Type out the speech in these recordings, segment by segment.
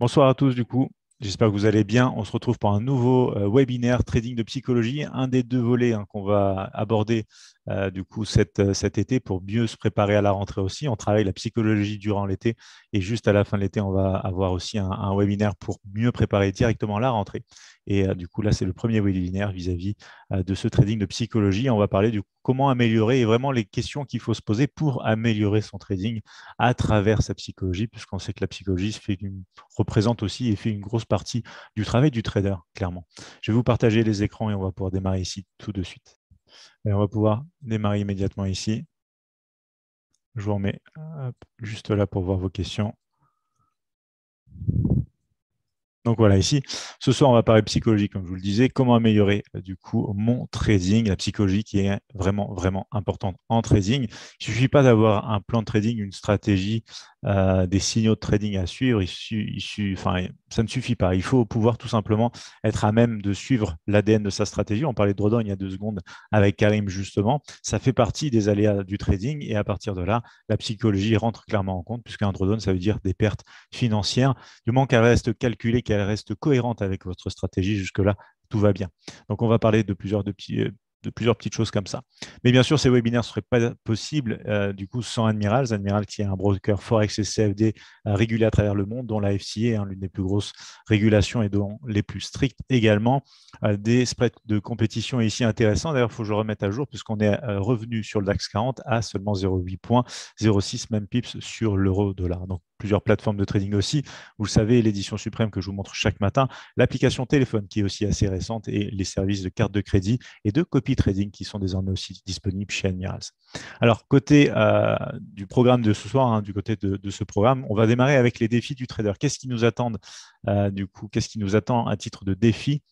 Bonsoir à tous du coup. J'espère que vous allez bien. On se retrouve pour un nouveau euh, webinaire trading de psychologie, un des deux volets hein, qu'on va aborder euh, du coup euh, cet, été pour mieux se préparer à la rentrée aussi. On travaille la psychologie durant l'été et juste à la fin de l'été, on va avoir aussi un webinaire pour mieux préparer directement la rentrée. Et euh, du coup, là, c'est le premier webinaire vis-à-vis euh, de ce trading de psychologie. On va parler du comment améliorer et vraiment les questions qu'il faut se poser pour améliorer son trading à travers sa psychologie, puisqu'on sait que la psychologie représente aussi et fait une grosse partie du travail du trader, clairement. Je vais vous partager les écrans et on va pouvoir démarrer ici tout de suite. on va pouvoir démarrer immédiatement ici. Je vous remets juste là pour voir vos questions. Donc voilà, ici, ce soir, on va parler psychologie, comme je vous le disais, comment améliorer euh, du coup mon trading, la psychologie qui est vraiment, vraiment importante en trading. Il ne suffit pas d'avoir un plan de trading, une stratégie, euh, des signaux de trading à suivre, enfin, ça ne suffit pas. Il faut pouvoir tout simplement être à même de suivre l'ADN de sa stratégie. On parlait de Drawdown il y a deux secondes avec Karim, justement. Ça fait partie des aléas du trading et à partir de là, la psychologie rentre clairement en compte, puisqu'un Drawdown, ça veut dire des pertes financières, du manque qu'elle reste calculée, qu'elle elle reste cohérente avec votre stratégie, jusque-là, tout va bien. Donc, on va parler de plusieurs, de euh, plusieurs petites choses comme ça. Mais bien sûr, ces webinaires ne seraient pas possibles euh, du coup sans Admiral, Admiral qui est un broker Forex et CFD euh, régulé à travers le monde, dont la FCA, est hein, l'une des plus grosses régulations et dont les plus strictes également. des spreads de compétition ici intéressants. D'ailleurs, il faut que je remette à jour puisqu'on est revenu sur le DAX 40 à seulement 0,8 points, 0,6 même pips sur l'euro dollar. Donc plusieurs plateformes de trading aussi. Vous le savez, l'édition suprême que je vous montre chaque matin, l'application téléphone qui est aussi assez récente et les services de carte de crédit et de copy trading qui sont désormais aussi disponibles chez Admirals. Alors, côté euh, du programme de ce soir, hein, du côté de, ce programme, on va démarrer avec les défis du trader. Qu'est-ce qui nous attend euh, du coup Qu'est-ce qui nous attend à titre de défi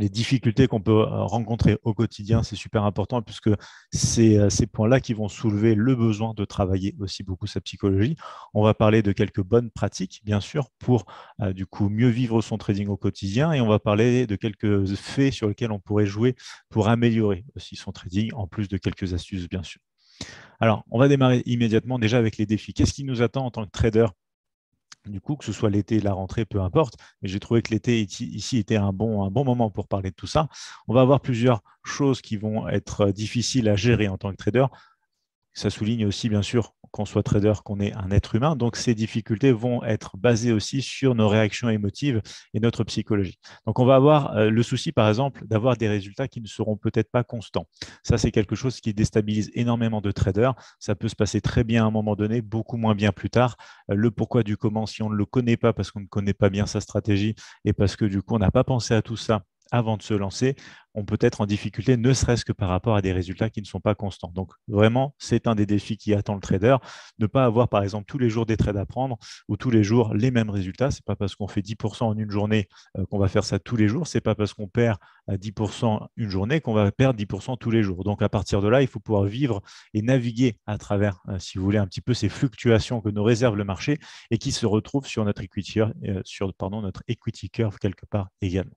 les difficultés qu'on peut euh, rencontrer au quotidien, c'est super important puisque c'est euh, ces points-là qui vont soulever le besoin de travailler aussi beaucoup sa psychologie. On va parler de quelques bonnes pratiques, bien sûr, pour euh, du coup mieux vivre son trading au quotidien et on va parler de quelques faits sur lesquels on pourrait jouer pour améliorer aussi son trading, en plus de quelques astuces, bien sûr. Alors, on va démarrer immédiatement déjà avec les défis. Qu'est-ce qui nous attend en tant que trader du coup, que ce soit l'été, la rentrée, peu importe. Mais j'ai trouvé que l'été ici était un bon, un bon moment pour parler de tout ça. On va avoir plusieurs choses qui vont être euh, difficiles à gérer en tant que trader. Ça souligne aussi, bien sûr, qu'on soit trader, qu'on est un être humain. Donc, ces difficultés vont être basées aussi sur nos réactions émotives et notre psychologie. Donc, on va avoir euh, le souci, par exemple, d'avoir des résultats qui ne seront peut-être pas constants. Ça, c'est quelque chose qui déstabilise énormément de traders. Ça peut se passer très bien à un moment donné, beaucoup moins bien plus tard. Euh, le pourquoi du comment, si on ne le connaît pas parce qu'on ne connaît pas bien sa stratégie et parce que, du coup, on n'a pas pensé à tout ça avant de se lancer, on peut être en difficulté, ne serait-ce que par rapport à des résultats qui ne sont pas constants. Donc vraiment, c'est un des défis qui attend le trader. Ne pas avoir, par exemple, tous les jours des trades à prendre ou tous les jours les mêmes résultats. Ce n'est pas parce qu'on fait 10% en une journée euh, qu'on va faire ça tous les jours. Ce n'est pas parce qu'on perd 10% une journée qu'on va perdre 10% tous les jours. Donc à partir de là, il faut pouvoir vivre et naviguer à travers, euh, si vous voulez, un petit peu ces fluctuations que nous réserve le marché et qui se retrouvent sur notre equity euh, curve quelque part également.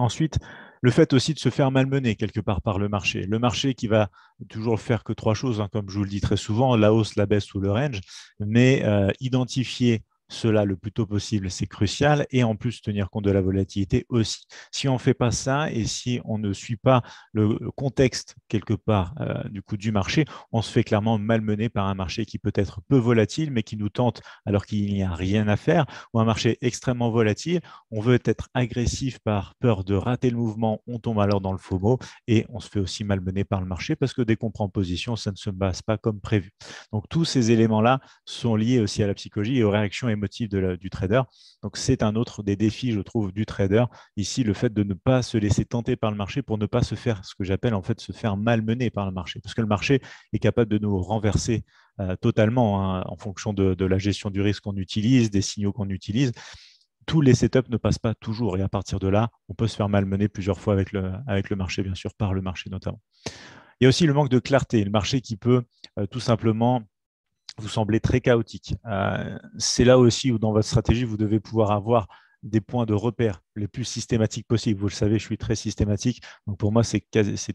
Ensuite, le fait aussi de se faire malmener quelque part par le marché. Le marché qui va toujours faire que trois choses, hein, comme je vous le dis très souvent, la hausse, la baisse ou le range, mais euh, identifier cela le plus tôt possible, c'est crucial, et en plus tenir compte de la volatilité aussi. Si on ne fait pas ça et si on ne suit pas le contexte quelque part euh, du coup du marché, on se fait clairement malmener par un marché qui peut être peu volatile, mais qui nous tente alors qu'il n'y a rien à faire, ou un marché extrêmement volatile. On veut être agressif par peur de rater le mouvement, on tombe alors dans le FOMO et on se fait aussi malmener par le marché parce que dès qu'on prend position, ça ne se base pas comme prévu. Donc tous ces éléments-là sont liés aussi à la psychologie et aux réactions émotionnelles motif du trader. Donc c'est un autre des défis, je trouve, du trader. Ici, le fait de ne pas se laisser tenter par le marché pour ne pas se faire, ce que j'appelle en fait, se faire malmener par le marché. Parce que le marché est capable de nous renverser euh, totalement hein, en fonction de, la gestion du risque qu'on utilise, des signaux qu'on utilise tous les setups ne passent pas toujours. Et à partir de là, on peut se faire malmener plusieurs fois avec le, avec le marché, bien sûr, par le marché notamment. Il y a aussi le manque de clarté, le marché qui peut euh, tout simplement vous semblez très chaotique. Euh, c'est là aussi où dans votre stratégie, vous devez pouvoir avoir des points de repère les plus systématiques possibles. Vous le savez, je suis très systématique. Donc pour moi, c'est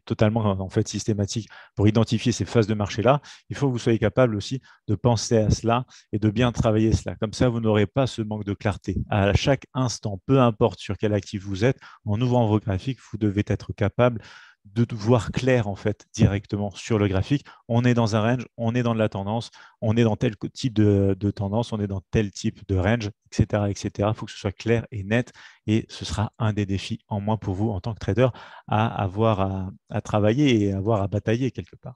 totalement en fait systématique. Pour identifier ces phases de marché-là, il faut que vous soyez capable aussi de penser à cela et de bien travailler cela. Comme ça, vous n'aurez pas ce manque de clarté. À chaque instant, peu importe sur quel actif vous êtes, en ouvrant vos graphiques, vous devez être capable de voir clair en fait directement sur le graphique on est dans un range, on est dans de la tendance, on est dans tel type de, tendance, on est dans tel type de range, etc. etc. Il faut que ce soit clair et net et ce sera un des défis en moins pour vous en tant que trader à avoir à, travailler et avoir à batailler quelque part.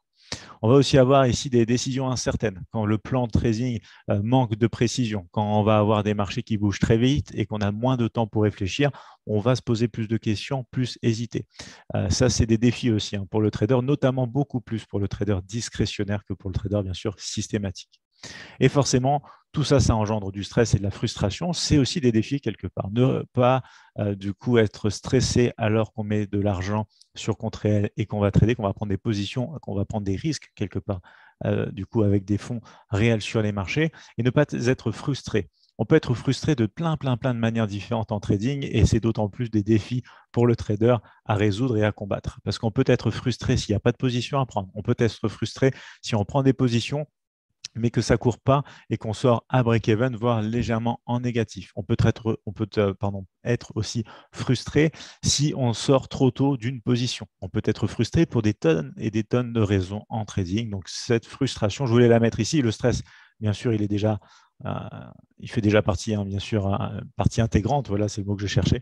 On va aussi avoir ici des décisions incertaines quand le plan de trading euh, manque de précision, quand on va avoir des marchés qui bougent très vite et qu'on a moins de temps pour réfléchir, on va se poser plus de questions, plus hésiter. Euh, ça, c'est des défis aussi hein, pour le trader, notamment beaucoup plus pour le trader discrétionnaire que pour le trader, bien sûr, systématique. Et forcément, tout ça, ça engendre du stress et de la frustration. C'est aussi des défis quelque part. Ne pas, euh, du coup, être stressé alors qu'on met de l'argent sur compte réel et qu'on va trader, qu'on va prendre des positions, qu'on va prendre des risques quelque part, euh, du coup, avec des fonds réels sur les marchés, et ne pas être frustré on peut être frustré de plein, plein, plein de manières différentes en trading et c'est d'autant plus des défis pour le trader à résoudre et à combattre. Parce qu'on peut être frustré s'il n'y a pas de position à prendre. On peut être frustré si on prend des positions mais que ça ne court pas et qu'on sort à break-even, voire légèrement en négatif. On peut être, on peut, euh, pardon, être aussi frustré si on sort trop tôt d'une position. On peut être frustré pour des tonnes et des tonnes de raisons en trading. Donc cette frustration, je voulais la mettre ici. Le stress, bien sûr, il est déjà euh, il fait déjà partie, hein, bien sûr, euh, euh, partie intégrante, voilà, c'est le mot que je cherchais,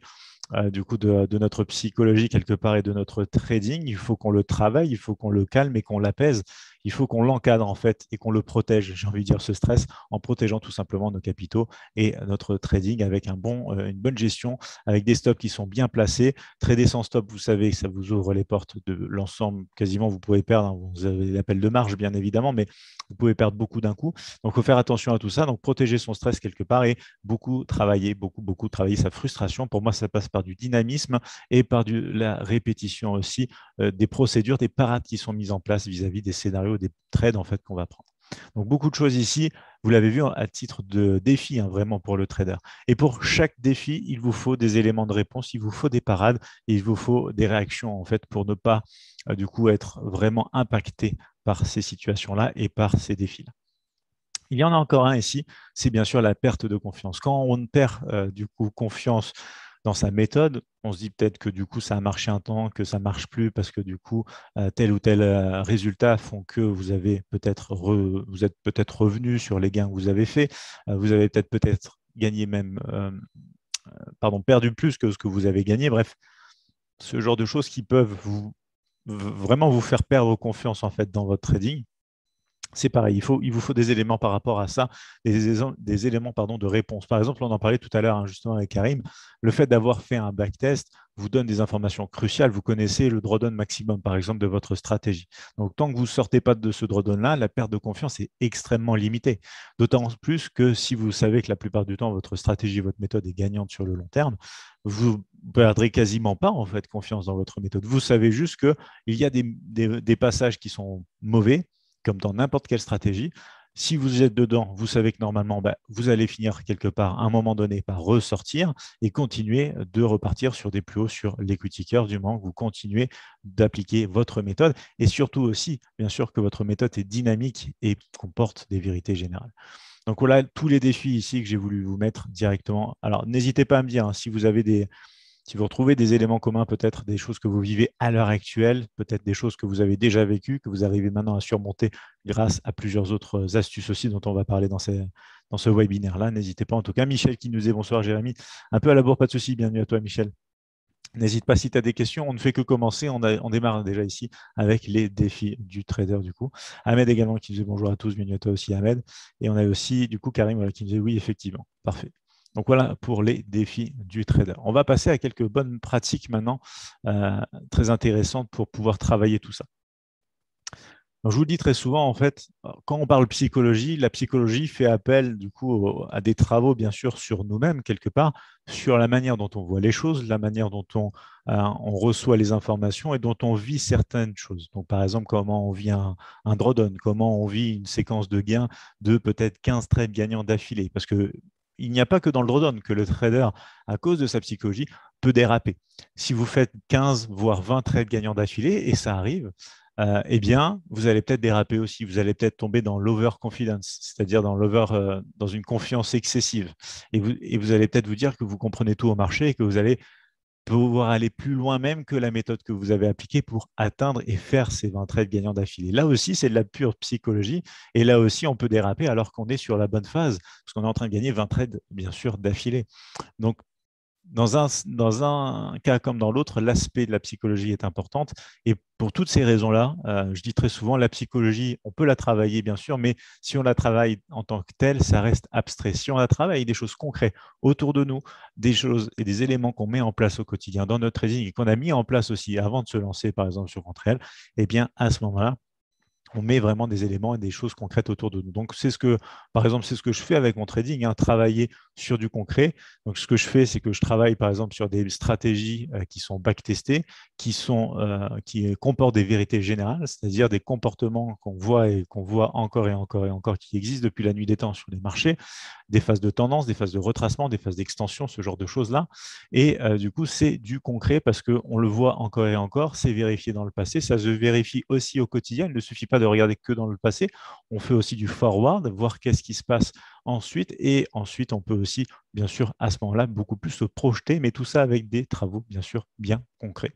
euh, du coup de, notre psychologie quelque part et de notre trading, il faut qu'on le travaille, il faut qu'on le calme et qu'on l'apaise, il faut qu'on l'encadre en fait et qu'on le protège, j'ai envie de dire ce stress, en protégeant tout simplement nos capitaux et notre trading avec un bon, euh, une bonne gestion, avec des stops qui sont bien placés. Trader sans stop, vous savez que ça vous ouvre les portes de l'ensemble, quasiment vous pouvez perdre, hein, vous avez l'appel de marge bien évidemment, mais vous pouvez perdre beaucoup d'un coup. Donc il faut faire attention à tout ça, donc protéger son stress quelque part et beaucoup travailler, beaucoup, beaucoup travailler sa frustration. Pour moi, ça passe par par du dynamisme et par la répétition aussi euh, des procédures, des parades qui sont mises en place vis-à-vis des scénarios, des trades en fait qu'on va prendre. Donc beaucoup de choses ici, vous l'avez vu hein, à titre de défi hein, vraiment pour le trader. Et pour chaque défi, il vous faut des éléments de réponse, il vous faut des parades et il vous faut des réactions en fait pour ne pas euh, du coup être vraiment impacté par ces situations-là et par ces défis-là. Il y en a encore un ici, c'est bien sûr la perte de confiance. Quand on perd euh, du coup confiance dans sa méthode. On se dit peut-être que du coup, ça a marché un temps, que ça ne marche plus parce que du coup, euh, tel ou tel euh, résultat font que vous, avez peut-être vous êtes peut-être revenu sur les gains que vous avez faits. Euh, vous avez peut-être peut-être gagné même, pardon, perdu plus que ce que vous avez gagné. Bref, ce genre de choses qui peuvent vraiment vous faire perdre confiance en fait dans votre trading c'est pareil. Il, faut, il vous faut des éléments par rapport à ça, des, éléments pardon, de réponse. Par exemple, on en parlait tout à l'heure hein, justement avec Karim, le fait d'avoir fait un backtest vous donne des informations cruciales. Vous connaissez le drawdown maximum, par exemple, de votre stratégie. Donc, tant que vous ne sortez pas de ce drawdown-là, la perte de confiance est extrêmement limitée. D'autant plus que si vous savez que la plupart du temps, votre stratégie, votre méthode est gagnante sur le long terme, vous perdrez quasiment pas en fait confiance dans votre méthode. Vous savez juste qu'il y a des passages qui sont mauvais, comme dans n'importe quelle stratégie. Si vous êtes dedans, vous savez que normalement, bah, vous allez finir quelque part à un moment donné par ressortir et continuer de repartir sur des plus hauts sur l'equity curve du moment que vous continuez d'appliquer votre méthode et surtout aussi, bien sûr, que votre méthode est dynamique et comporte des vérités générales. Donc voilà tous les défis ici que j'ai voulu vous mettre directement. Alors n'hésitez pas à me dire hein, si vous avez des, si vous retrouvez des éléments communs, peut-être des choses que vous vivez à l'heure actuelle, peut-être des choses que vous avez déjà vécues, que vous arrivez maintenant à surmonter grâce à plusieurs autres euh, astuces aussi dont on va parler dans, ce webinaire-là, n'hésitez pas. En tout cas, Michel qui nous dit bonsoir, Jérémy. Un peu à la bourre, pas de souci. Bienvenue à toi, Michel. N'hésite pas si tu as des questions. On ne fait que commencer. On, démarre déjà ici avec les défis du trader, du coup. Ahmed également qui nous dit « bonjour à tous. Bienvenue à toi aussi, Ahmed. Et on a aussi, du coup, Karim qui nous disait oui, effectivement. Parfait. Donc voilà pour les défis du trader. On va passer à quelques bonnes pratiques maintenant euh, très intéressantes pour pouvoir travailler tout ça. je vous le dis très souvent, en fait, quand on parle psychologie, la psychologie fait appel du coup à des travaux, bien sûr, sur nous-mêmes, quelque part, sur la manière dont on voit les choses, la manière dont on, euh, reçoit les informations et dont on vit certaines choses. Donc, par exemple, comment on vit un, un drawdown, comment on vit une séquence de gains de peut-être 15 trades gagnants d'affilée, parce que il n'y a pas que dans le drawdown que le trader, à cause de sa psychologie, peut déraper. Si vous faites 15 voire 20 trades gagnants d'affilée, et ça arrive, euh, eh bien, vous allez peut-être déraper aussi. Vous allez peut-être tomber dans l'overconfidence, c'est-à-dire dans l'over, euh, dans une confiance excessive. Et vous, et vous allez peut-être vous dire que vous comprenez tout au marché et que vous allez pouvoir aller plus loin même que la méthode que vous avez appliquée pour atteindre et faire ces 20 trades gagnants d'affilée. Là aussi, c'est de la pure psychologie. Et là aussi, on peut déraper alors qu'on est sur la bonne phase, parce qu'on est en train de gagner 20 trades, bien sûr, d'affilée. Donc, dans un, dans un cas comme dans l'autre, l'aspect de la psychologie est importante. Et pour toutes ces raisons-là, euh, je dis très souvent, la psychologie, on peut la travailler, bien sûr, mais si on la travaille en tant que telle, ça reste abstrait. Si on la travaille des choses concrètes autour de nous, des choses et des éléments qu'on met en place au quotidien dans notre résine et qu'on a mis en place aussi avant de se lancer, par exemple, sur contre eh bien, à ce moment-là, on met vraiment des éléments et des choses concrètes autour de nous. Donc, c'est ce que, par exemple, c'est ce que je fais avec mon trading, hein, travailler sur du concret. Donc, ce que je fais, c'est que je travaille, par exemple, sur des stratégies euh, qui sont backtestées, qui, sont, euh, qui comportent des vérités générales, c'est-à-dire des comportements qu'on voit et qu'on voit encore et encore et encore qui existent depuis la nuit des temps sur les marchés, des phases de tendance, des phases de retracement, des phases d'extension, ce genre de choses-là. Et euh, du coup, c'est du concret parce qu'on le voit encore et encore, c'est vérifié dans le passé, ça se vérifie aussi au quotidien. Il ne suffit pas de regarder que dans le passé. On fait aussi du forward, voir qu'est-ce qui se passe ensuite. Et ensuite, on peut aussi, bien sûr, à ce moment-là, beaucoup plus se projeter, mais tout ça avec des travaux, bien sûr, bien concrets.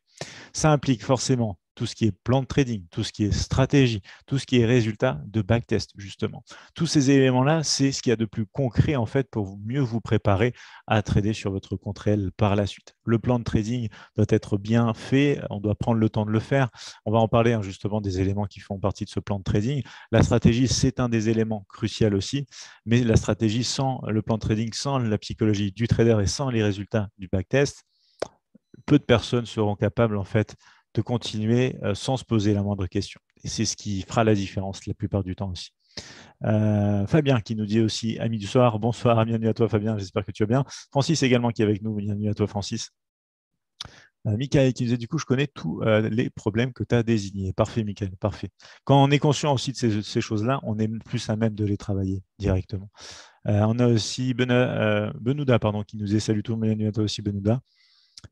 Ça implique forcément tout ce qui est plan de trading, tout ce qui est stratégie, tout ce qui est résultat de backtest, justement. Tous ces éléments-là, c'est ce qu'il y a de plus concret, en fait, pour mieux vous préparer à trader sur votre compte réel par la suite. Le plan de trading doit être bien fait, on doit prendre le temps de le faire. On va en parler, hein, justement, des éléments qui font partie de ce plan de trading. La stratégie, c'est un des éléments cruciaux aussi, mais la stratégie sans le plan de trading, sans la psychologie du trader et sans les résultats du backtest, peu de personnes seront capables, en fait, de continuer euh, sans se poser la moindre question. Et c'est ce qui fera la différence la plupart du temps aussi. Euh, Fabien qui nous dit aussi Ami du soir, bonsoir, bienvenue à toi Fabien, j'espère que tu vas bien. Francis également qui est avec nous, bienvenue à toi Francis. Euh, qui nous dit du coup je connais tous euh, les problèmes que tu as désignés. Parfait Michael, parfait. Quand on est conscient aussi de ces, choses-là, on est plus à même de les travailler directement. on a aussi Benouda pardon, qui nous dit salut tout le bienvenue à toi aussi Benouda.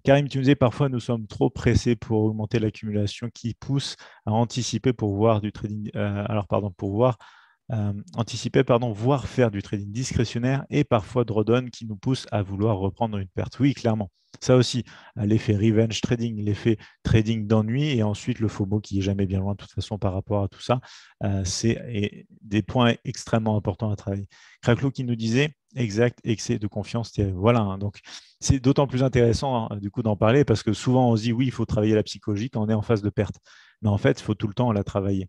Karim, tu me disais parfois nous sommes trop pressés pour augmenter l'accumulation qui pousse à anticiper pour voir du trading, euh, alors pardon, pour voir euh, anticiper, pardon, voire faire du trading discrétionnaire et parfois de redonne qui nous pousse à vouloir reprendre une perte. Oui, clairement. Ça aussi, euh, l'effet revenge trading, l'effet trading d'ennui et ensuite le mot qui est jamais bien loin de toute façon par rapport à tout ça, euh, c'est des points extrêmement importants à travailler. Craclo qui nous disait exact excès de confiance. Voilà, hein, donc c'est d'autant plus intéressant hein, du coup d'en parler parce que souvent on se dit oui, il faut travailler la psychologie quand on est en phase de perte. Mais en fait, il faut tout le temps la travailler.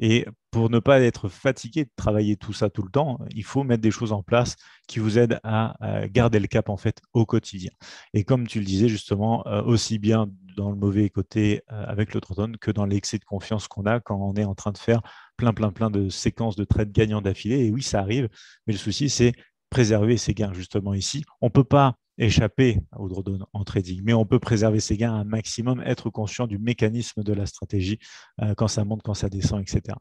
Et pour ne pas être fatigué de travailler tout ça tout le temps, il faut mettre des choses en place qui vous aident à garder le cap en fait au quotidien. Et comme tu le disais justement, euh, aussi bien dans le mauvais côté euh, avec le zone que dans l'excès de confiance qu'on a quand on est en train de faire plein plein plein de séquences de trades gagnants d'affilée. Et oui, ça arrive, mais le souci c'est préserver ces gains justement ici. On ne peut pas échapper au drawdown en trading. Mais on peut préserver ses gains un maximum, être conscient du mécanisme de la stratégie euh, quand ça monte, quand ça descend, etc.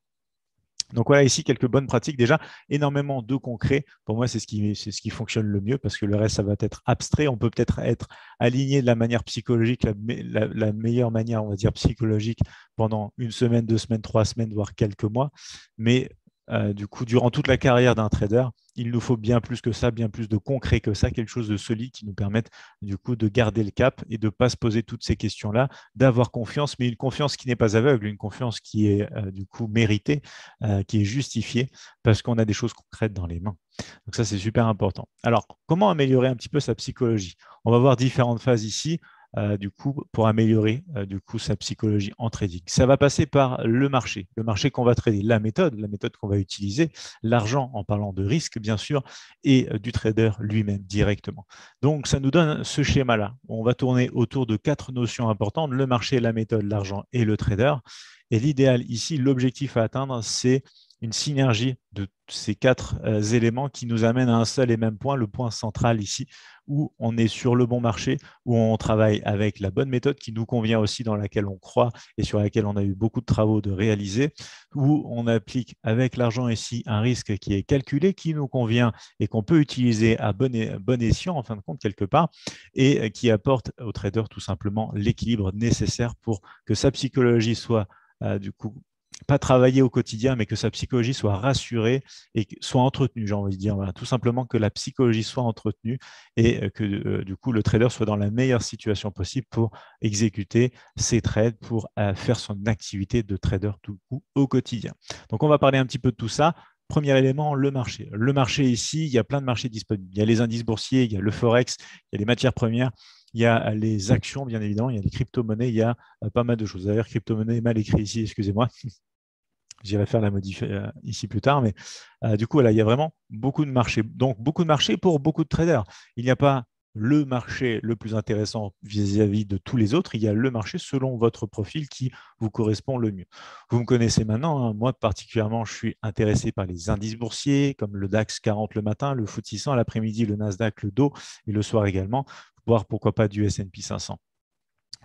Donc voilà, ici quelques bonnes pratiques déjà, énormément de concrets. Pour moi, c'est ce, qui, ce qui fonctionne le mieux parce que le reste, ça va être abstrait. On peut peut-être être aligné de la manière psychologique, la, la, meilleure manière, on va dire, psychologique pendant une semaine, deux semaines, trois semaines, voire quelques mois. Mais euh, du coup, durant toute la carrière d'un trader, il nous faut bien plus que ça, bien plus de concret que ça, quelque chose de solide qui nous permette du coup de garder le cap et de ne pas se poser toutes ces questions-là, d'avoir confiance, mais une confiance qui n'est pas aveugle, une confiance qui est euh, du coup méritée, euh, qui est justifiée, parce qu'on a des choses concrètes dans les mains. Donc ça, c'est super important. Alors, comment améliorer un petit peu sa psychologie On va voir différentes phases ici. Euh, du coup, pour améliorer euh, du coup sa psychologie en trading. Ça va passer par le marché, le marché qu'on va trader, la méthode, la méthode qu'on va utiliser, l'argent en parlant de risque bien sûr, et euh, du trader lui-même directement. Donc ça nous donne ce schéma-là. On va tourner autour de quatre notions importantes le marché, la méthode, l'argent et le trader. Et l'idéal ici, l'objectif à atteindre, c'est une synergie de ces quatre éléments qui nous amène à un seul et même point, le point central ici, où on est sur le bon marché, où on travaille avec la bonne méthode qui nous convient aussi, dans laquelle on croit et sur laquelle on a eu beaucoup de travaux de réaliser, où on applique avec l'argent ici un risque qui est calculé, qui nous convient et qu'on peut utiliser à bon, escient, en fin de compte, quelque part, et qui apporte au trader tout simplement l'équilibre nécessaire pour que sa psychologie soit euh, du coup pas travailler au quotidien, mais que sa psychologie soit rassurée et soit entretenue, j'ai envie de dire. tout simplement que la psychologie soit entretenue et euh, que euh, du coup le trader soit dans la meilleure situation possible pour exécuter ses trades, pour euh, faire son activité de trader tout au quotidien. Donc on va parler un petit peu de tout ça. Premier élément, le marché. Le marché ici, il y a plein de marchés disponibles. Il y a les indices boursiers, il y a le forex, il y a les matières premières, il y a les actions, bien évidemment, il y a les crypto-monnaies, il y a pas mal de choses. D'ailleurs, crypto-monnaie mal écrit ici, excusez-moi. j'irai faire la modif euh, ici plus tard. Mais euh, du coup, là, il y a vraiment beaucoup de marchés. Donc, beaucoup de marchés pour beaucoup de traders. Il n'y a pas le marché le plus intéressant vis-à-vis de tous les autres, il y a le marché selon votre profil qui vous correspond le mieux. Vous me connaissez maintenant, hein. moi particulièrement, je suis intéressé par les indices boursiers comme le DAX 40 le matin, le FTSE 100 l'après-midi, le Nasdaq, le dos et le soir également, voire pourquoi pas du S&P 500.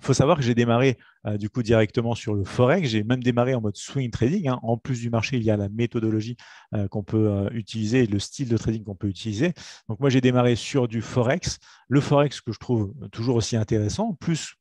Il faut savoir que j'ai démarré euh, du coup directement sur le forex. J'ai même démarré en mode swing trading. Hein. En plus du marché, il y a la méthodologie euh, qu'on peut euh, utiliser et le style de trading qu'on peut utiliser. Donc moi, j'ai démarré sur du forex. Le forex que je trouve toujours aussi intéressant, plus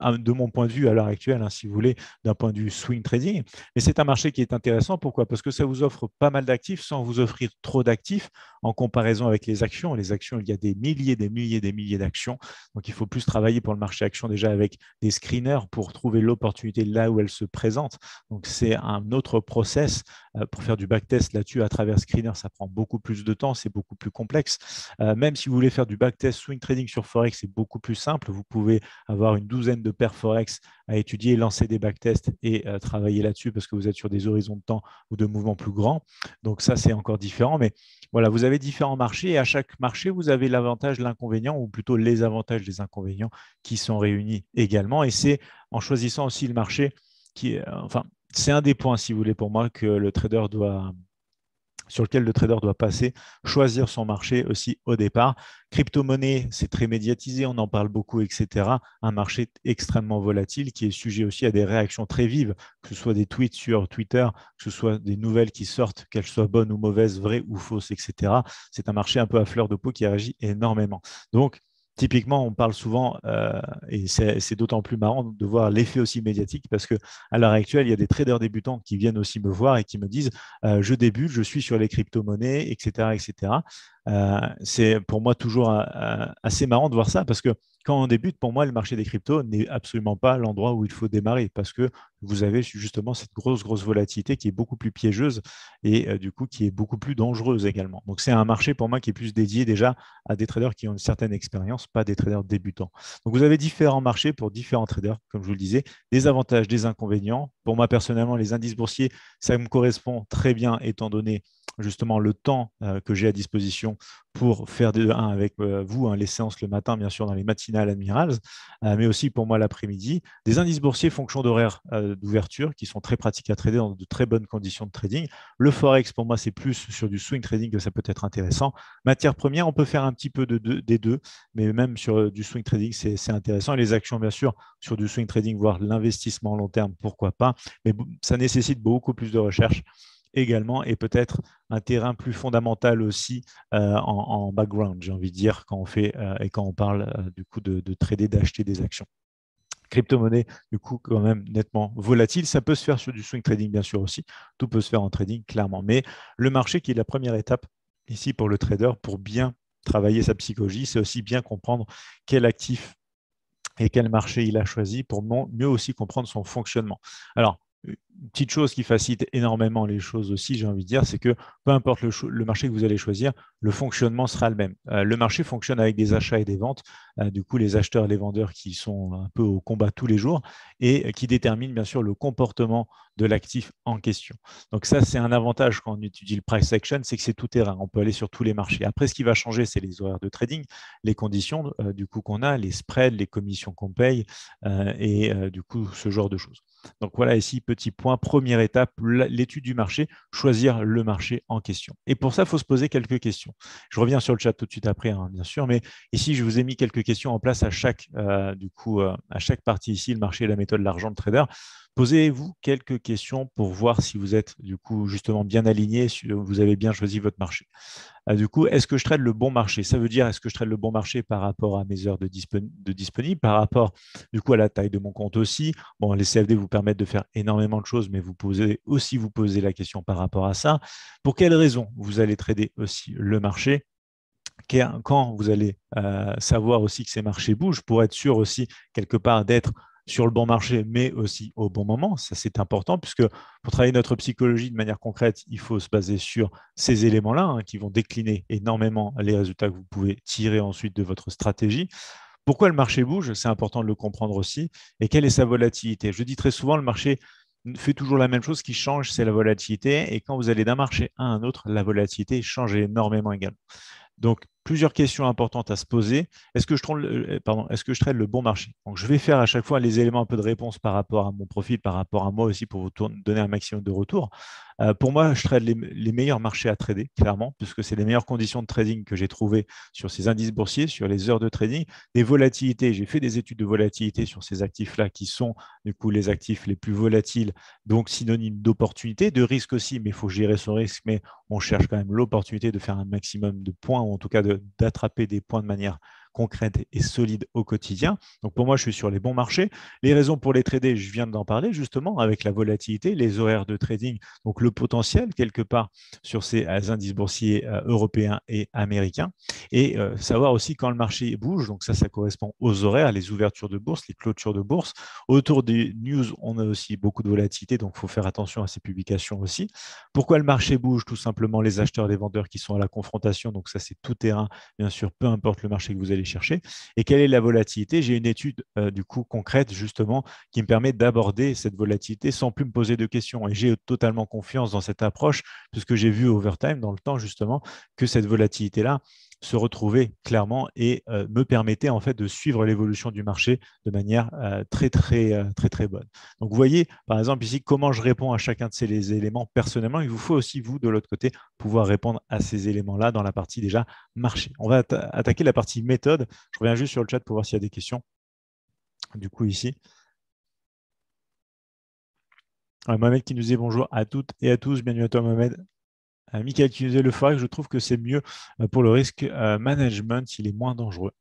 de mon point de vue à l'heure actuelle, hein, si vous voulez, d'un point de vue swing trading. Mais c'est un marché qui est intéressant. Pourquoi Parce que ça vous offre pas mal d'actifs sans vous offrir trop d'actifs en comparaison avec les actions. Les actions, il y a des milliers, des milliers, des milliers d'actions. Donc, il faut plus travailler pour le marché action déjà avec des screeners pour trouver l'opportunité là où elle se présente. Donc, c'est un autre process euh, pour faire du backtest là-dessus à travers screener. Ça prend beaucoup plus de temps, c'est beaucoup plus complexe. Euh, même si vous voulez faire du backtest swing trading sur Forex, c'est beaucoup plus simple. Vous pouvez avoir une douzaine de paires Forex à étudier, lancer des backtests et euh, travailler là-dessus parce que vous êtes sur des horizons de temps ou de mouvements plus grands. Donc ça, c'est encore différent. Mais voilà, vous avez différents marchés et à chaque marché, vous avez l'avantage, l'inconvénient ou plutôt les avantages, les inconvénients qui sont réunis également. Et c'est en choisissant aussi le marché qui, est euh, enfin, c'est un des points, si vous voulez, pour moi, que le trader doit, sur lequel le trader doit passer, choisir son marché aussi au départ. Crypto-monnaie, c'est très médiatisé, on en parle beaucoup, etc. Un marché extrêmement volatile qui est sujet aussi à des réactions très vives, que ce soit des tweets sur Twitter, que ce soit des nouvelles qui sortent, qu'elles soient bonnes ou mauvaises, vraies ou fausses, etc. C'est un marché un peu à fleur de peau qui réagit énormément. Donc, typiquement, on parle souvent, euh, et c'est d'autant plus marrant de voir l'effet aussi médiatique, parce que à l'heure actuelle, il y a des traders débutants qui viennent aussi me voir et qui me disent euh, Je débute, je suis sur les crypto-monnaies, etc. etc. Euh, c'est pour moi toujours euh, euh, assez marrant de voir ça, parce que quand on débute, pour moi, le marché des cryptos n'est absolument pas l'endroit où il faut démarrer parce que vous avez justement cette grosse, grosse volatilité qui est beaucoup plus piégeuse et euh, du coup qui est beaucoup plus dangereuse également. Donc, c'est un marché pour moi qui est plus dédié déjà à des traders qui ont une certaine expérience, pas des traders débutants. Donc, vous avez différents marchés pour différents traders, comme je vous le disais, des avantages, des inconvénients. Pour moi, personnellement, les indices boursiers, ça me correspond très bien étant donné justement le temps euh, que j'ai à disposition pour faire des avec euh, vous, hein, les séances le matin, bien sûr, dans les matinales Admirals, euh, mais aussi pour moi l'après-midi, des indices boursiers fonction d'horaire d'ouverture qui sont très pratiques à trader dans de très bonnes conditions de trading. Le forex, pour moi, c'est plus sur du swing trading que ça peut être intéressant. Matière première, on peut faire un petit peu des deux, mais même sur du swing trading, c'est intéressant. Et les actions, bien sûr, sur du swing trading, voire l'investissement long terme, pourquoi pas. Mais ça nécessite beaucoup plus de recherche également et peut-être un terrain plus fondamental aussi euh, en, background, j'ai envie de dire, quand on fait euh, et quand on parle euh, du coup de, de trader, d'acheter des actions. Crypto-monnaie, du coup, quand même nettement volatile. Ça peut se faire sur du swing trading, bien sûr aussi. Tout peut se faire en trading, clairement. Mais le marché, qui est la première étape ici pour le trader, pour bien travailler sa psychologie, c'est aussi bien comprendre quel actif et quel marché il a choisi pour mieux aussi comprendre son fonctionnement. Alors, petite chose qui facilite énormément les choses aussi, j'ai envie de dire, c'est que peu importe le, marché que vous allez choisir, le fonctionnement sera le même. Euh, le marché fonctionne avec des achats et des ventes, euh, du coup les acheteurs et les vendeurs qui sont un peu au combat tous les jours et qui déterminent bien sûr le comportement de l'actif en question. Donc ça, c'est un avantage quand on étudie le price action, c'est que c'est tout terrain, on peut aller sur tous les marchés. Après, ce qui va changer, c'est les horaires de trading, les conditions euh, du coup qu'on a, les spreads, les commissions qu'on paye et du coup ce genre de choses. Donc voilà ici, petit point première étape, l'étude du marché, choisir le marché en question. Et pour ça, il faut se poser quelques questions. Je reviens sur le chat tout de suite après, hein, bien sûr, mais ici, je vous ai mis quelques questions en place à chaque, euh, du coup, euh, à chaque partie ici, le marché, la méthode, l'argent, le trader. Posez-vous quelques questions pour voir si vous êtes du coup justement bien aligné, si vous avez bien choisi votre marché. Ah, du coup, est-ce que je trade le bon marché Ça veut dire, est-ce que je trade le bon marché par rapport à mes heures de, disponibles, disponible, par rapport du coup à la taille de mon compte aussi Bon, les CFD vous permettent de faire énormément de choses, mais vous posez aussi vous posez la question par rapport à ça. Pour quelles raisons vous allez trader aussi le marché Quand vous allez euh, savoir aussi que ces marchés bougent, pour être sûr aussi quelque part d'être sur le bon marché, mais aussi au bon moment. Ça, c'est important, puisque pour travailler notre psychologie de manière concrète, il faut se baser sur ces éléments-là, hein, qui vont décliner énormément les résultats que vous pouvez tirer ensuite de votre stratégie. Pourquoi le marché bouge C'est important de le comprendre aussi. Et quelle est sa volatilité Je dis très souvent, le marché fait toujours la même chose. Ce qui change, c'est la volatilité. Et quand vous allez d'un marché à un autre, la volatilité change énormément également. Donc, plusieurs questions importantes à se poser. Est-ce que, je traite le, euh, euh, pardon, est-ce que je le bon marché Donc, je vais faire à chaque fois les éléments un peu de réponse par rapport à mon profil, par rapport à moi aussi, pour vous donner un maximum de retour. Euh, pour moi, je trade les, meilleurs marchés à trader, clairement, puisque c'est les meilleures conditions de trading que j'ai trouvées sur ces indices boursiers, sur les heures de trading, des volatilités. J'ai fait des études de volatilité sur ces actifs-là, qui sont du coup les actifs les plus volatiles, donc synonyme d'opportunité, de risque aussi, mais il faut gérer son risque, mais on cherche quand même l'opportunité de faire un maximum de points, ou en tout cas de, d'attraper des points de manière concrète et solide au quotidien. Donc pour moi, je suis sur les bons marchés. Les raisons pour les trader, je viens d'en parler justement avec la volatilité, les horaires de trading, donc le potentiel quelque part sur ces euh, indices boursiers euh, européens et américains. Et euh, savoir aussi quand le marché bouge, donc ça, ça correspond aux horaires, les ouvertures de bourse, les clôtures de bourse. Autour des news, on a aussi beaucoup de volatilité, donc il faut faire attention à ces publications aussi. Pourquoi le marché bouge Tout simplement les acheteurs, les vendeurs qui sont à la confrontation, donc ça c'est tout terrain, bien sûr, peu importe le marché que vous allez chercher. Et quelle est la volatilité J'ai une étude euh, du coup concrète justement qui me permet d'aborder cette volatilité sans plus me poser de questions. Et j'ai totalement confiance dans cette approche puisque j'ai vu over time dans le temps justement que cette volatilité-là, se retrouver clairement et euh, me permettait en fait de suivre l'évolution du marché de manière euh, très très euh, très très bonne. Donc vous voyez par exemple ici comment je réponds à chacun de ces éléments personnellement. Il vous faut aussi vous de l'autre côté pouvoir répondre à ces éléments là dans la partie déjà marché. On va attaquer la partie méthode. Je reviens juste sur le chat pour voir s'il y a des questions. Du coup ici. Mohamed qui nous dit bonjour à toutes et à tous. Bienvenue à toi Mohamed. Euh, Michael qui le forex, je trouve que c'est mieux euh, pour le risque euh, management, il est moins dangereux.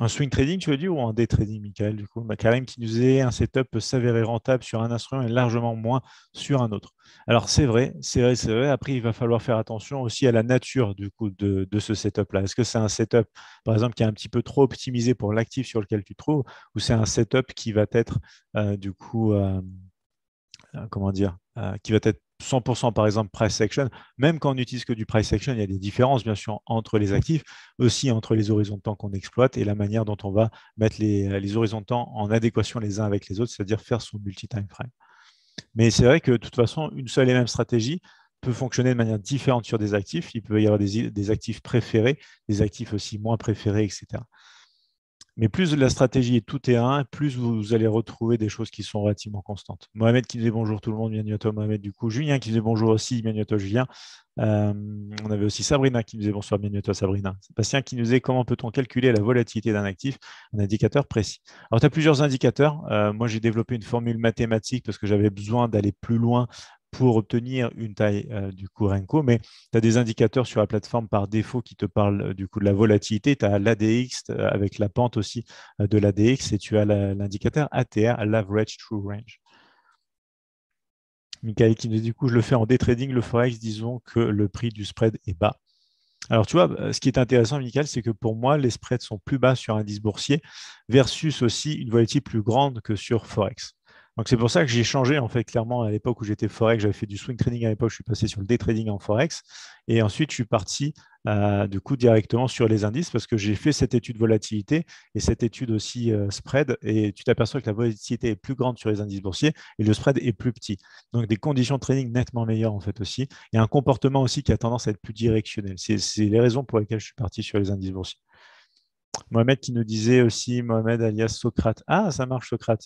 Un swing trading, tu veux dire, ou un day trading, Michael Du coup, bah, Karim qui nous disait un setup peut s'avérer rentable sur un instrument et largement moins sur un autre. Alors, c'est vrai, c'est vrai, c'est vrai. Après, il va falloir faire attention aussi à la nature du coup de, ce setup-là. Est-ce que c'est un setup, par exemple, qui est un petit peu trop optimisé pour l'actif sur lequel tu trouves, ou c'est un setup qui va être, du coup, comment dire, qui va être 100% par exemple price action, même quand on n'utilise que du price action, il y a des différences bien sûr entre les actifs, aussi entre les horizons de temps qu'on exploite et la manière dont on va mettre les, euh, horizons de temps en adéquation les uns avec les autres, c'est-à-dire faire son multi-time frame. Mais c'est vrai que de toute façon, une seule et même stratégie peut fonctionner de manière différente sur des actifs. Il peut y avoir des actifs préférés, des actifs aussi moins préférés, etc. Mais plus la stratégie est tout un, plus vous allez retrouver des choses qui sont relativement constantes. Mohamed qui disait bonjour tout le monde, bienvenue à toi Mohamed du coup. Julien qui disait bonjour aussi, bienvenue à toi Julien. Euh, on avait aussi Sabrina qui nous disait bonsoir, bienvenue à toi Sabrina. Sébastien qui nous disait comment peut-on calculer la volatilité d'un actif, un indicateur précis. Alors tu as plusieurs indicateurs. Euh, moi j'ai développé une formule mathématique parce que j'avais besoin d'aller plus loin pour obtenir une taille euh, du cours Renko, mais tu as des indicateurs sur la plateforme par défaut qui te parlent euh, du coup de la volatilité, tu as l'ADX euh, avec la pente aussi de l'ADX et tu as l'indicateur ATR, l'average true range. Michael qui dit du coup je le fais en day trading, le forex, disons que le prix du spread est bas. Alors, tu vois, ce qui est intéressant, Michael, c'est que pour moi, les spreads sont plus bas sur un indice boursier versus aussi une volatilité plus grande que sur Forex. Donc c'est pour ça que j'ai changé en fait clairement à l'époque où j'étais forex, j'avais fait du swing trading à l'époque, je suis passé sur le day trading en forex et ensuite je suis parti euh, du coup directement sur les indices parce que j'ai fait cette étude volatilité et cette étude aussi euh, spread et tu t'aperçois que la volatilité est plus grande sur les indices boursiers et le spread est plus petit. Donc des conditions de trading nettement meilleures en fait aussi et un comportement aussi qui a tendance à être plus directionnel. C'est les raisons pour lesquelles je suis parti sur les indices boursiers. Mohamed qui nous disait aussi Mohamed alias Socrate. Ah, ça marche Socrate.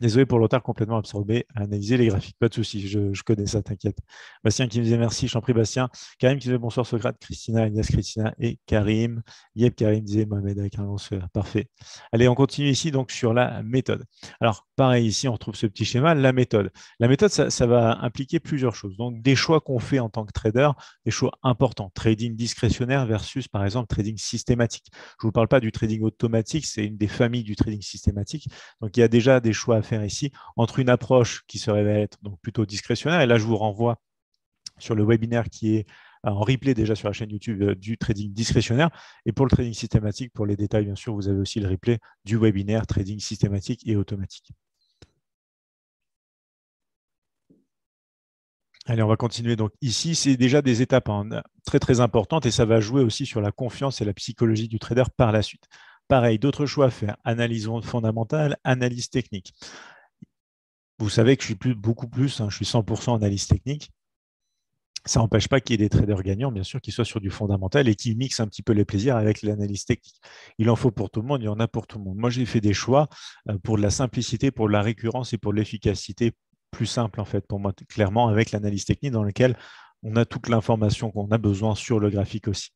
Désolé pour le complètement absorbé à analyser les graphiques. Pas de souci, je, connais ça, t'inquiète. Bastien qui me disait merci, je t'en prie, Bastien. Karim qui disait bonsoir, Socrate, Christina, Agnès, Christina et Karim. Yep, Karim disait Mohamed avec un lanceur. Parfait. Allez, on continue ici donc sur la méthode. Alors, pareil, ici, on retrouve ce petit schéma, la méthode. La méthode, ça, ça va impliquer plusieurs choses. Donc, des choix qu'on fait en tant que trader, des choix importants. Trading discrétionnaire versus, par exemple, trading systématique. Je ne vous parle pas du trading automatique, c'est une des familles du trading systématique. Donc, il y a déjà des choix à faire ici, entre une approche qui serait donc plutôt discrétionnaire, et là je vous renvoie sur le webinaire qui est euh, en replay déjà sur la chaîne YouTube euh, du trading discrétionnaire. Et pour le trading systématique, pour les détails, bien sûr, vous avez aussi le replay du webinaire trading systématique et automatique. Allez, on va continuer. Donc ici, c'est déjà des étapes hein, très très importantes et ça va jouer aussi sur la confiance et la psychologie du trader par la suite. Pareil, d'autres choix à faire. Analyse fondamentale, analyse technique. Vous savez que je suis beaucoup plus, hein, je suis 100% analyse technique. Ça n'empêche pas qu'il y ait des traders gagnants, bien sûr, qui soient sur du fondamental et qui mixent un petit peu les plaisirs avec l'analyse technique. Il en faut pour tout le monde, il y en a pour tout le monde. Moi, j'ai fait des choix euh, pour de la simplicité, pour la récurrence et pour l'efficacité plus simple, en fait, pour moi, clairement, avec l'analyse technique dans laquelle on a toute l'information qu'on a besoin sur le graphique aussi.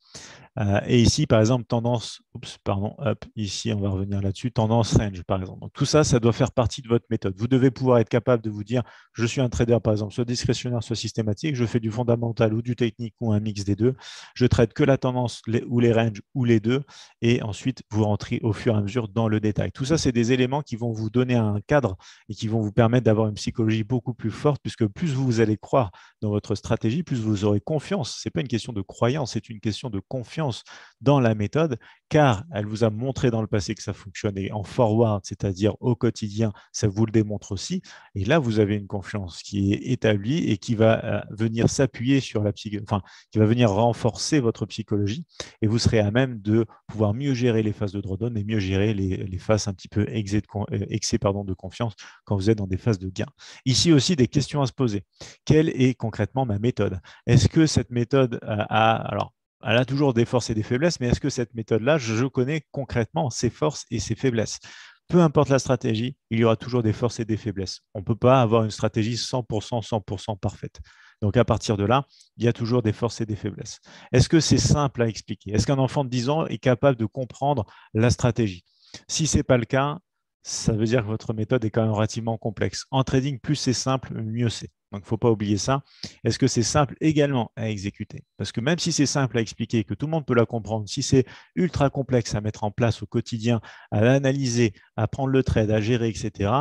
Euh, et ici, par exemple, tendance, oups, pardon, hop, ici, on va revenir là-dessus, tendance range, par exemple. Donc, tout ça, ça doit faire partie de votre méthode. Vous devez pouvoir être capable de vous dire, je suis un trader, par exemple, soit discrétionnaire, soit systématique, je fais du fondamental ou du technique ou un mix des deux, je traite que la tendance ou les ranges ou les deux, et ensuite, vous rentrez au fur et à mesure dans le détail. Tout ça, c'est des éléments qui vont vous donner un cadre et qui vont vous permettre d'avoir une psychologie beaucoup plus forte, puisque plus vous allez croire dans votre stratégie, plus vous aurez confiance. Ce n'est pas une question de croyance, c'est une question de confiance dans la méthode car elle vous a montré dans le passé que ça fonctionnait en forward, c'est-à-dire au quotidien, ça vous le démontre aussi. Et là, vous avez une confiance qui est établie et qui va euh, venir s'appuyer sur la psychologie, enfin, qui va venir renforcer votre psychologie et vous serez à même de pouvoir mieux gérer les phases de drawdown et mieux gérer les, les phases un petit peu euh, excès, de, pardon, de confiance quand vous êtes dans des phases de gain. Ici aussi, des questions à se poser. Quelle est concrètement ma méthode Est-ce que cette méthode euh, a, alors, elle a toujours des forces et des faiblesses, mais est-ce que cette méthode-là, je connais concrètement ses forces et ses faiblesses peu importe la stratégie, il y aura toujours des forces et des faiblesses. On ne peut pas avoir une stratégie 100%, 100% parfaite. Donc à partir de là, il y a toujours des forces et des faiblesses. Est-ce que c'est simple à expliquer Est-ce qu'un enfant de 10 ans est capable de comprendre la stratégie Si ce n'est pas le cas, ça veut dire que votre méthode est quand même relativement complexe. En trading, plus c'est simple, mieux c'est. Donc, il ne faut pas oublier ça. Est-ce que c'est simple également à exécuter Parce que même si c'est simple à expliquer, que tout le monde peut la comprendre, si c'est ultra complexe à mettre en place au quotidien, à analyser, à prendre le trade, à gérer, etc.,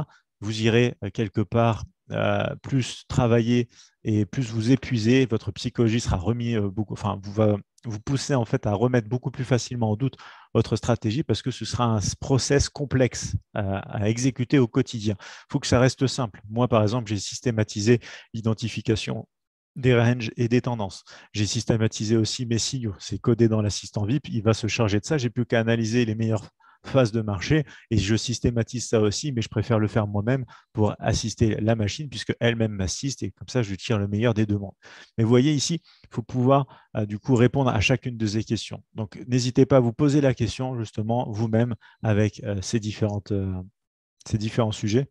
vous irez euh, quelque part euh, plus travailler et plus vous épuisez, votre psychologie sera remis euh, beaucoup, enfin, vous va vous pousser en fait à remettre beaucoup plus facilement en doute votre stratégie parce que ce sera un process complexe euh, à, exécuter au quotidien. Il faut que ça reste simple. Moi, par exemple, j'ai systématisé l'identification des ranges et des tendances. J'ai systématisé aussi mes signaux. C'est codé dans l'assistant VIP. Il va se charger de ça. J'ai plus qu'à analyser les meilleurs phase de marché. Et je systématise ça aussi, mais je préfère le faire moi-même pour assister la machine, puisque elle-même m'assiste, et comme ça, je tire le meilleur des demandes. Mais vous voyez ici, il faut pouvoir euh, du coup répondre à chacune de ces questions. Donc, n'hésitez pas à vous poser la question, justement, vous-même, avec euh, ces, différentes, euh, ces différents sujets.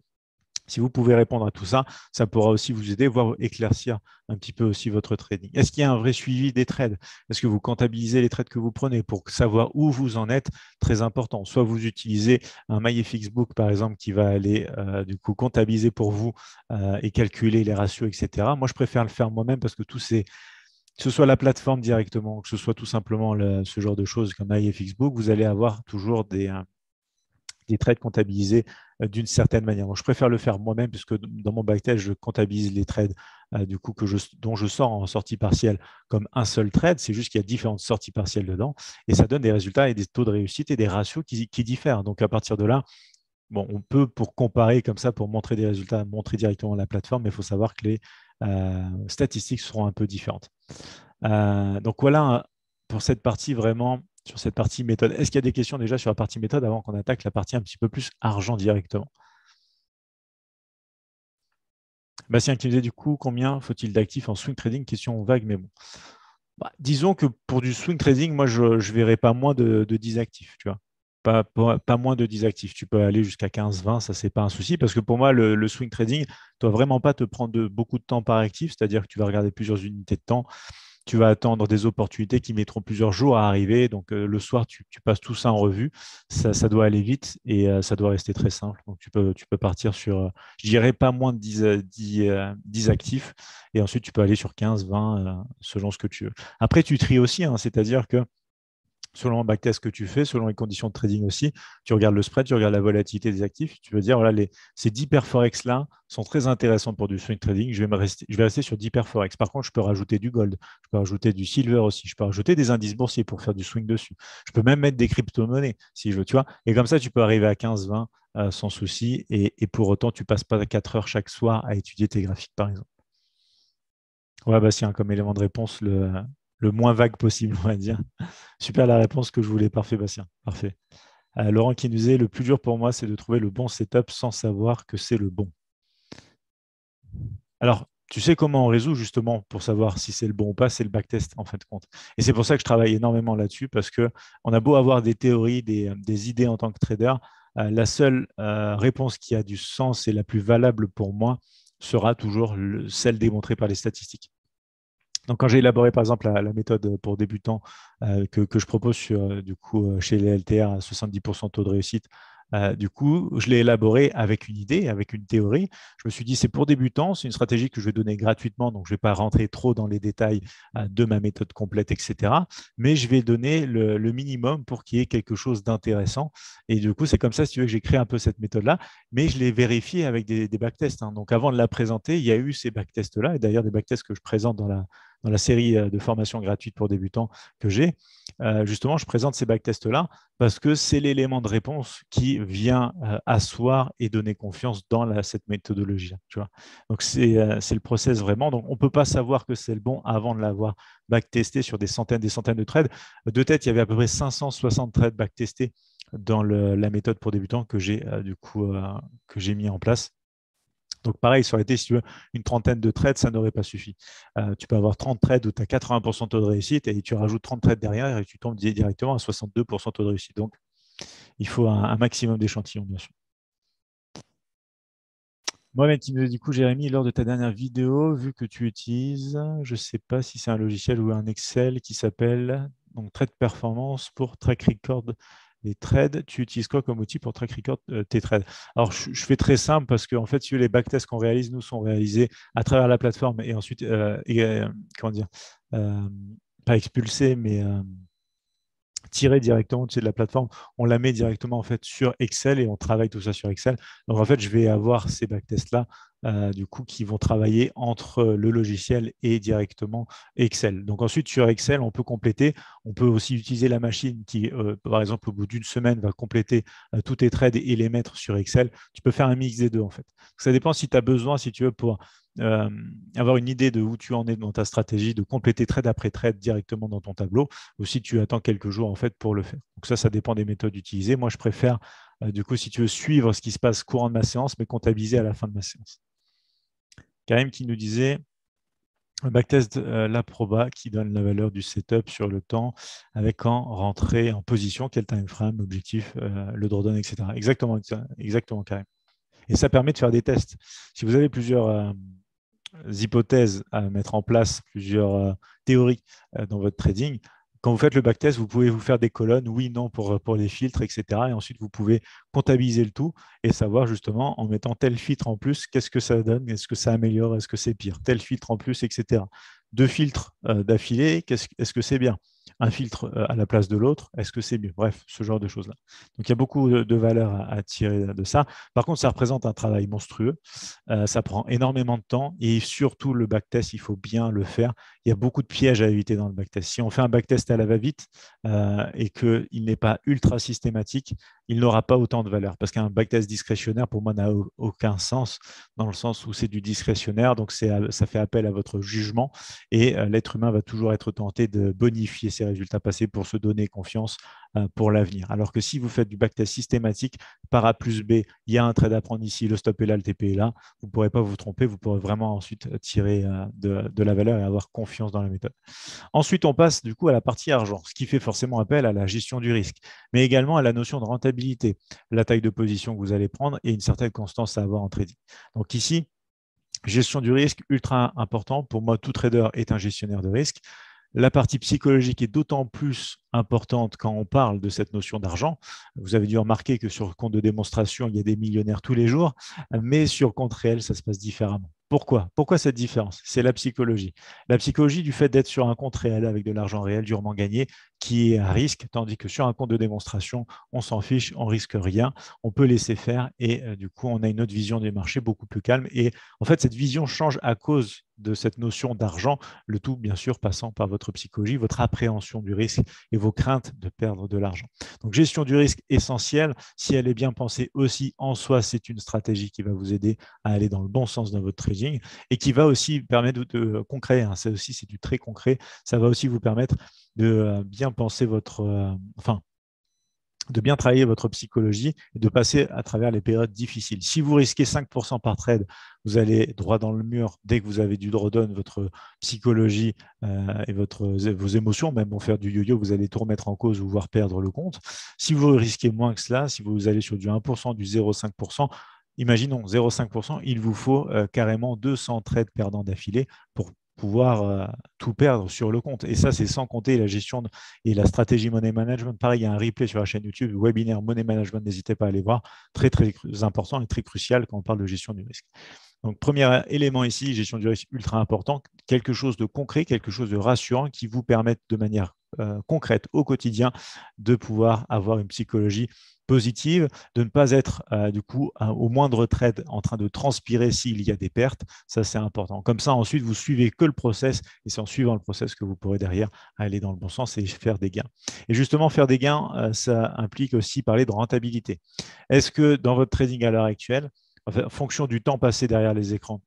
Si vous pouvez répondre à tout ça, ça pourra aussi vous aider, voire éclaircir un petit peu aussi votre trading. Est-ce qu'il y a un vrai suivi des trades Est-ce que vous comptabilisez les trades que vous prenez pour savoir où vous en êtes Très important. Soit vous utilisez un MyFXBook, par exemple, qui va aller euh, du coup comptabiliser pour vous euh, et calculer les ratios, etc. Moi, je préfère le faire moi-même parce que tout c'est… que ce soit la plateforme directement, que ce soit tout simplement ce genre de choses comme MyFXbook, vous allez avoir toujours des, euh, des trades comptabilisés euh, d'une certaine manière. je préfère le faire moi-même puisque dans mon backtest, je comptabilise les trades euh, du coup que dont je sors en sortie partielle comme un seul trade. C'est juste qu'il y a différentes sorties partielles dedans et ça donne des résultats et des taux de réussite et des ratios qui, diffèrent. Donc à partir de là, bon, on peut pour comparer comme ça, pour montrer des résultats, montrer directement la plateforme, mais il faut savoir que les euh, statistiques seront un peu différentes. donc voilà hein, pour cette partie vraiment sur cette partie méthode. Est-ce qu'il y a des questions déjà sur la partie méthode avant qu'on attaque la partie un petit peu plus argent directement Bastien qui me disait du coup combien faut-il d'actifs en swing trading Question vague, mais bon. Bah, disons que pour du swing trading, moi je ne verrai pas moins de, 10 actifs, tu vois. Pas, moins de 10 actifs. Tu peux aller jusqu'à 15, 20, ça c'est pas un souci parce que pour moi, le, swing trading ne doit vraiment pas te prendre beaucoup de temps par actif, c'est-à-dire que tu vas regarder plusieurs unités de temps tu vas attendre des opportunités qui mettront plusieurs jours à arriver. Donc, euh, le soir, tu, passes tout ça en revue. Ça, doit aller vite et euh, ça doit rester très simple. Donc, tu peux, tu peux partir sur, euh, je dirais, pas moins de 10, actifs. Et ensuite, tu peux aller sur 15, 20, selon ce que tu veux. Après, tu tries aussi, hein, c'est-à-dire que selon le backtest que tu fais, selon les conditions de trading aussi, tu regardes le spread, tu regardes la volatilité des actifs, tu veux dire, voilà, ces 10 paires forex là sont très intéressants pour du swing trading, je vais, me rester, je vais rester sur 10 paires forex. Par contre, je peux rajouter du gold, je peux rajouter du silver aussi, je peux rajouter des indices boursiers pour faire du swing dessus. Je peux même mettre des crypto-monnaies si je veux, tu vois. Et comme ça, tu peux arriver à 15, 20 euh, sans souci et, pour autant, tu passes pas 4 heures chaque soir à étudier tes graphiques, par exemple. Ouais, bah, hein, comme élément de réponse le, le moins vague possible, on va dire. Super la réponse que je voulais. Parfait, Bastien. Parfait. Euh, Laurent qui nous disait le plus dur pour moi, c'est de trouver le bon setup sans savoir que c'est le bon. Alors, tu sais comment on résout justement pour savoir si c'est le bon ou pas, c'est le backtest en fin de compte. Et c'est pour ça que je travaille énormément là-dessus parce que on a beau avoir des théories, des, euh, idées en tant que trader, euh, la seule réponse qui a du sens et la plus valable pour moi sera toujours celle démontrée par les statistiques. Donc, quand j'ai élaboré par exemple la, méthode pour débutants euh, que, je propose euh, du coup, euh, chez les LTR, 70% taux de réussite, du coup, je l'ai élaborée avec une idée, avec une théorie. Je me suis dit, c'est pour débutants, c'est une stratégie que je vais donner gratuitement, donc je ne vais pas rentrer trop dans les détails de ma méthode complète, etc. Mais je vais donner le, minimum pour qu'il y ait quelque chose d'intéressant. Et du coup, c'est comme ça, tu veux, que j'ai créé un peu cette méthode-là, mais je l'ai vérifiée avec des, backtests. Hein. Donc, avant de la présenter, il y a eu ces backtests-là, et d'ailleurs des backtests que je présente dans la dans la série euh, de formations gratuites pour débutants que j'ai, euh, justement, je présente ces backtests-là parce que c'est l'élément de réponse qui vient euh, asseoir et donner confiance dans cette méthodologie. Tu Donc, c'est le process vraiment. Donc, on ne peut pas savoir que c'est le bon avant de l'avoir backtesté sur des centaines des centaines de trades. De tête, il y avait à peu près 560 trades backtestés dans la méthode pour débutants que j'ai que j'ai mis en place donc pareil, ça aurait été, si tu veux, une trentaine de trades, ça n'aurait pas suffi. Euh, tu peux avoir 30 trades où tu as 80% de taux de réussite et tu rajoutes 30 trades derrière et tu tombes directement à 62% de taux de réussite. Donc, il faut un, maximum d'échantillons, bien sûr. Moi, qui du coup, Jérémy, lors de ta dernière vidéo, vu que tu utilises, je ne sais pas si c'est un logiciel ou un Excel qui s'appelle donc Trade Performance pour Track Record les trades, tu utilises quoi comme outil pour track record euh, tes trades Alors, je, fais très simple parce que en fait, les backtests qu'on réalise, nous, sont réalisés à travers la plateforme et ensuite, euh, euh, comment dire, pas expulsés, mais tirés directement au de la plateforme. On la met directement en fait sur Excel et on travaille tout ça sur Excel. Donc, en fait, je vais avoir ces backtests-là euh, du coup, qui vont travailler entre le logiciel et directement Excel. Donc ensuite, sur Excel, on peut compléter. On peut aussi utiliser la machine qui, euh, par exemple, au bout d'une semaine, va compléter toutes euh, tous tes trades et les mettre sur Excel. Tu peux faire un mix des deux, en fait. ça dépend si tu as besoin, si tu veux, pour avoir une idée de où tu en es dans ta stratégie, de compléter trade après trade directement dans ton tableau, ou si tu attends quelques jours en fait pour le faire. Donc ça, ça dépend des méthodes utilisées. Moi, je préfère, du coup, si tu veux suivre ce qui se passe courant de ma séance, mais comptabiliser à la fin de ma séance quand qui nous disait un euh, backtest euh, la proba qui donne la valeur du setup sur le temps avec quand rentrer en position, quel time frame, l'objectif, euh, le drawdown, etc. Exactement, exactement Et ça permet de faire des tests. Si vous avez plusieurs hypothèses à mettre en place, plusieurs théories dans votre trading, quand vous faites le backtest, vous pouvez vous faire des colonnes, oui, non, pour, euh, les filtres, etc. Et ensuite, vous pouvez comptabiliser le tout et savoir justement, en mettant tel filtre en plus, qu'est-ce que ça donne, est-ce que ça améliore, est-ce que c'est pire, tel filtre en plus, etc. Deux filtres euh, d'affilée, est -ce que c'est bien un filtre euh, à la place de l'autre, est-ce que c'est mieux Bref, ce genre de choses-là. Donc il y a beaucoup de, valeur à, tirer de ça. Par contre, ça représente un travail monstrueux, euh, ça prend énormément de temps et surtout le backtest, il faut bien le faire. Il y a beaucoup de pièges à éviter dans le backtest. Si on fait un backtest à la va-vite euh, et qu'il n'est pas ultra systématique, il n'aura pas autant de valeur parce qu'un backtest discrétionnaire, pour moi, n'a aucun sens dans le sens où c'est du discrétionnaire, donc ça fait appel à votre jugement et l'être humain va toujours être tenté de bonifier ses résultats passés pour se donner confiance euh, pour l'avenir. Alors que si vous faites du backtest systématique par A plus B, il y a un trade à prendre ici, le stop est là, le TP est là, vous ne pourrez pas vous tromper, vous pourrez vraiment ensuite euh, tirer euh, de, de, la valeur et avoir confiance dans la méthode. Ensuite, on passe du coup à la partie argent, ce qui fait forcément appel à la gestion du risque, mais également à la notion de rentabilité, la taille de position que vous allez prendre et une certaine constance à avoir en trading. Donc ici, gestion du risque ultra important. Pour moi, tout trader est un gestionnaire de risque. La partie psychologique est d'autant plus importante quand on parle de cette notion d'argent. Vous avez dû remarquer que sur compte de démonstration, il y a des millionnaires tous les jours, mais sur compte réel, ça se passe différemment. Pourquoi Pourquoi cette différence C'est la psychologie. La psychologie du fait d'être sur un compte réel avec de l'argent réel durement gagné qui est à risque, tandis que sur un compte de démonstration, on s'en fiche, on risque rien, on peut laisser faire et euh, du coup, on a une autre vision des marchés beaucoup plus calme. Et en fait, cette vision change à cause de cette notion d'argent, le tout bien sûr passant par votre psychologie, votre appréhension du risque et vos craintes de perdre de l'argent. Donc gestion du risque essentielle, si elle est bien pensée aussi en soi, c'est une stratégie qui va vous aider à aller dans le bon sens dans votre trading et qui va aussi permettre de, euh, concret, hein, ça aussi c'est du très concret, ça va aussi vous permettre de euh, bien penser votre, euh, enfin de bien travailler votre psychologie et de passer à travers les périodes difficiles. Si vous risquez 5% par trade, vous allez droit dans le mur dès que vous avez du drawdown, votre psychologie euh, et votre, vos émotions, même pour faire du yo-yo, vous allez tout remettre en cause ou voir perdre le compte. Si vous risquez moins que cela, si vous allez sur du 1%, du 0,5%, imaginons 0,5%, il vous faut euh, carrément 200 trades perdants d'affilée pour pouvoir euh, tout perdre sur le compte. Et ça, c'est sans compter la gestion et la stratégie money management. Pareil, il y a un replay sur la chaîne YouTube, webinaire money management, n'hésitez pas à aller voir. Très, très important et très crucial quand on parle de gestion du risque. Donc, premier élément ici, gestion du risque ultra important, quelque chose de concret, quelque chose de rassurant qui vous permette de manière euh, concrète au quotidien de pouvoir avoir une psychologie positive, de ne pas être euh, du coup au moindre trade en train de transpirer s'il y a des pertes. Ça, c'est important. Comme ça, ensuite, vous suivez que le process et c'est en suivant le process que vous pourrez derrière aller dans le bon sens et faire des gains. Et justement, faire des gains, euh, ça implique aussi parler de rentabilité. Est-ce que dans votre trading à l'heure actuelle, en fonction du temps passé derrière les écrans,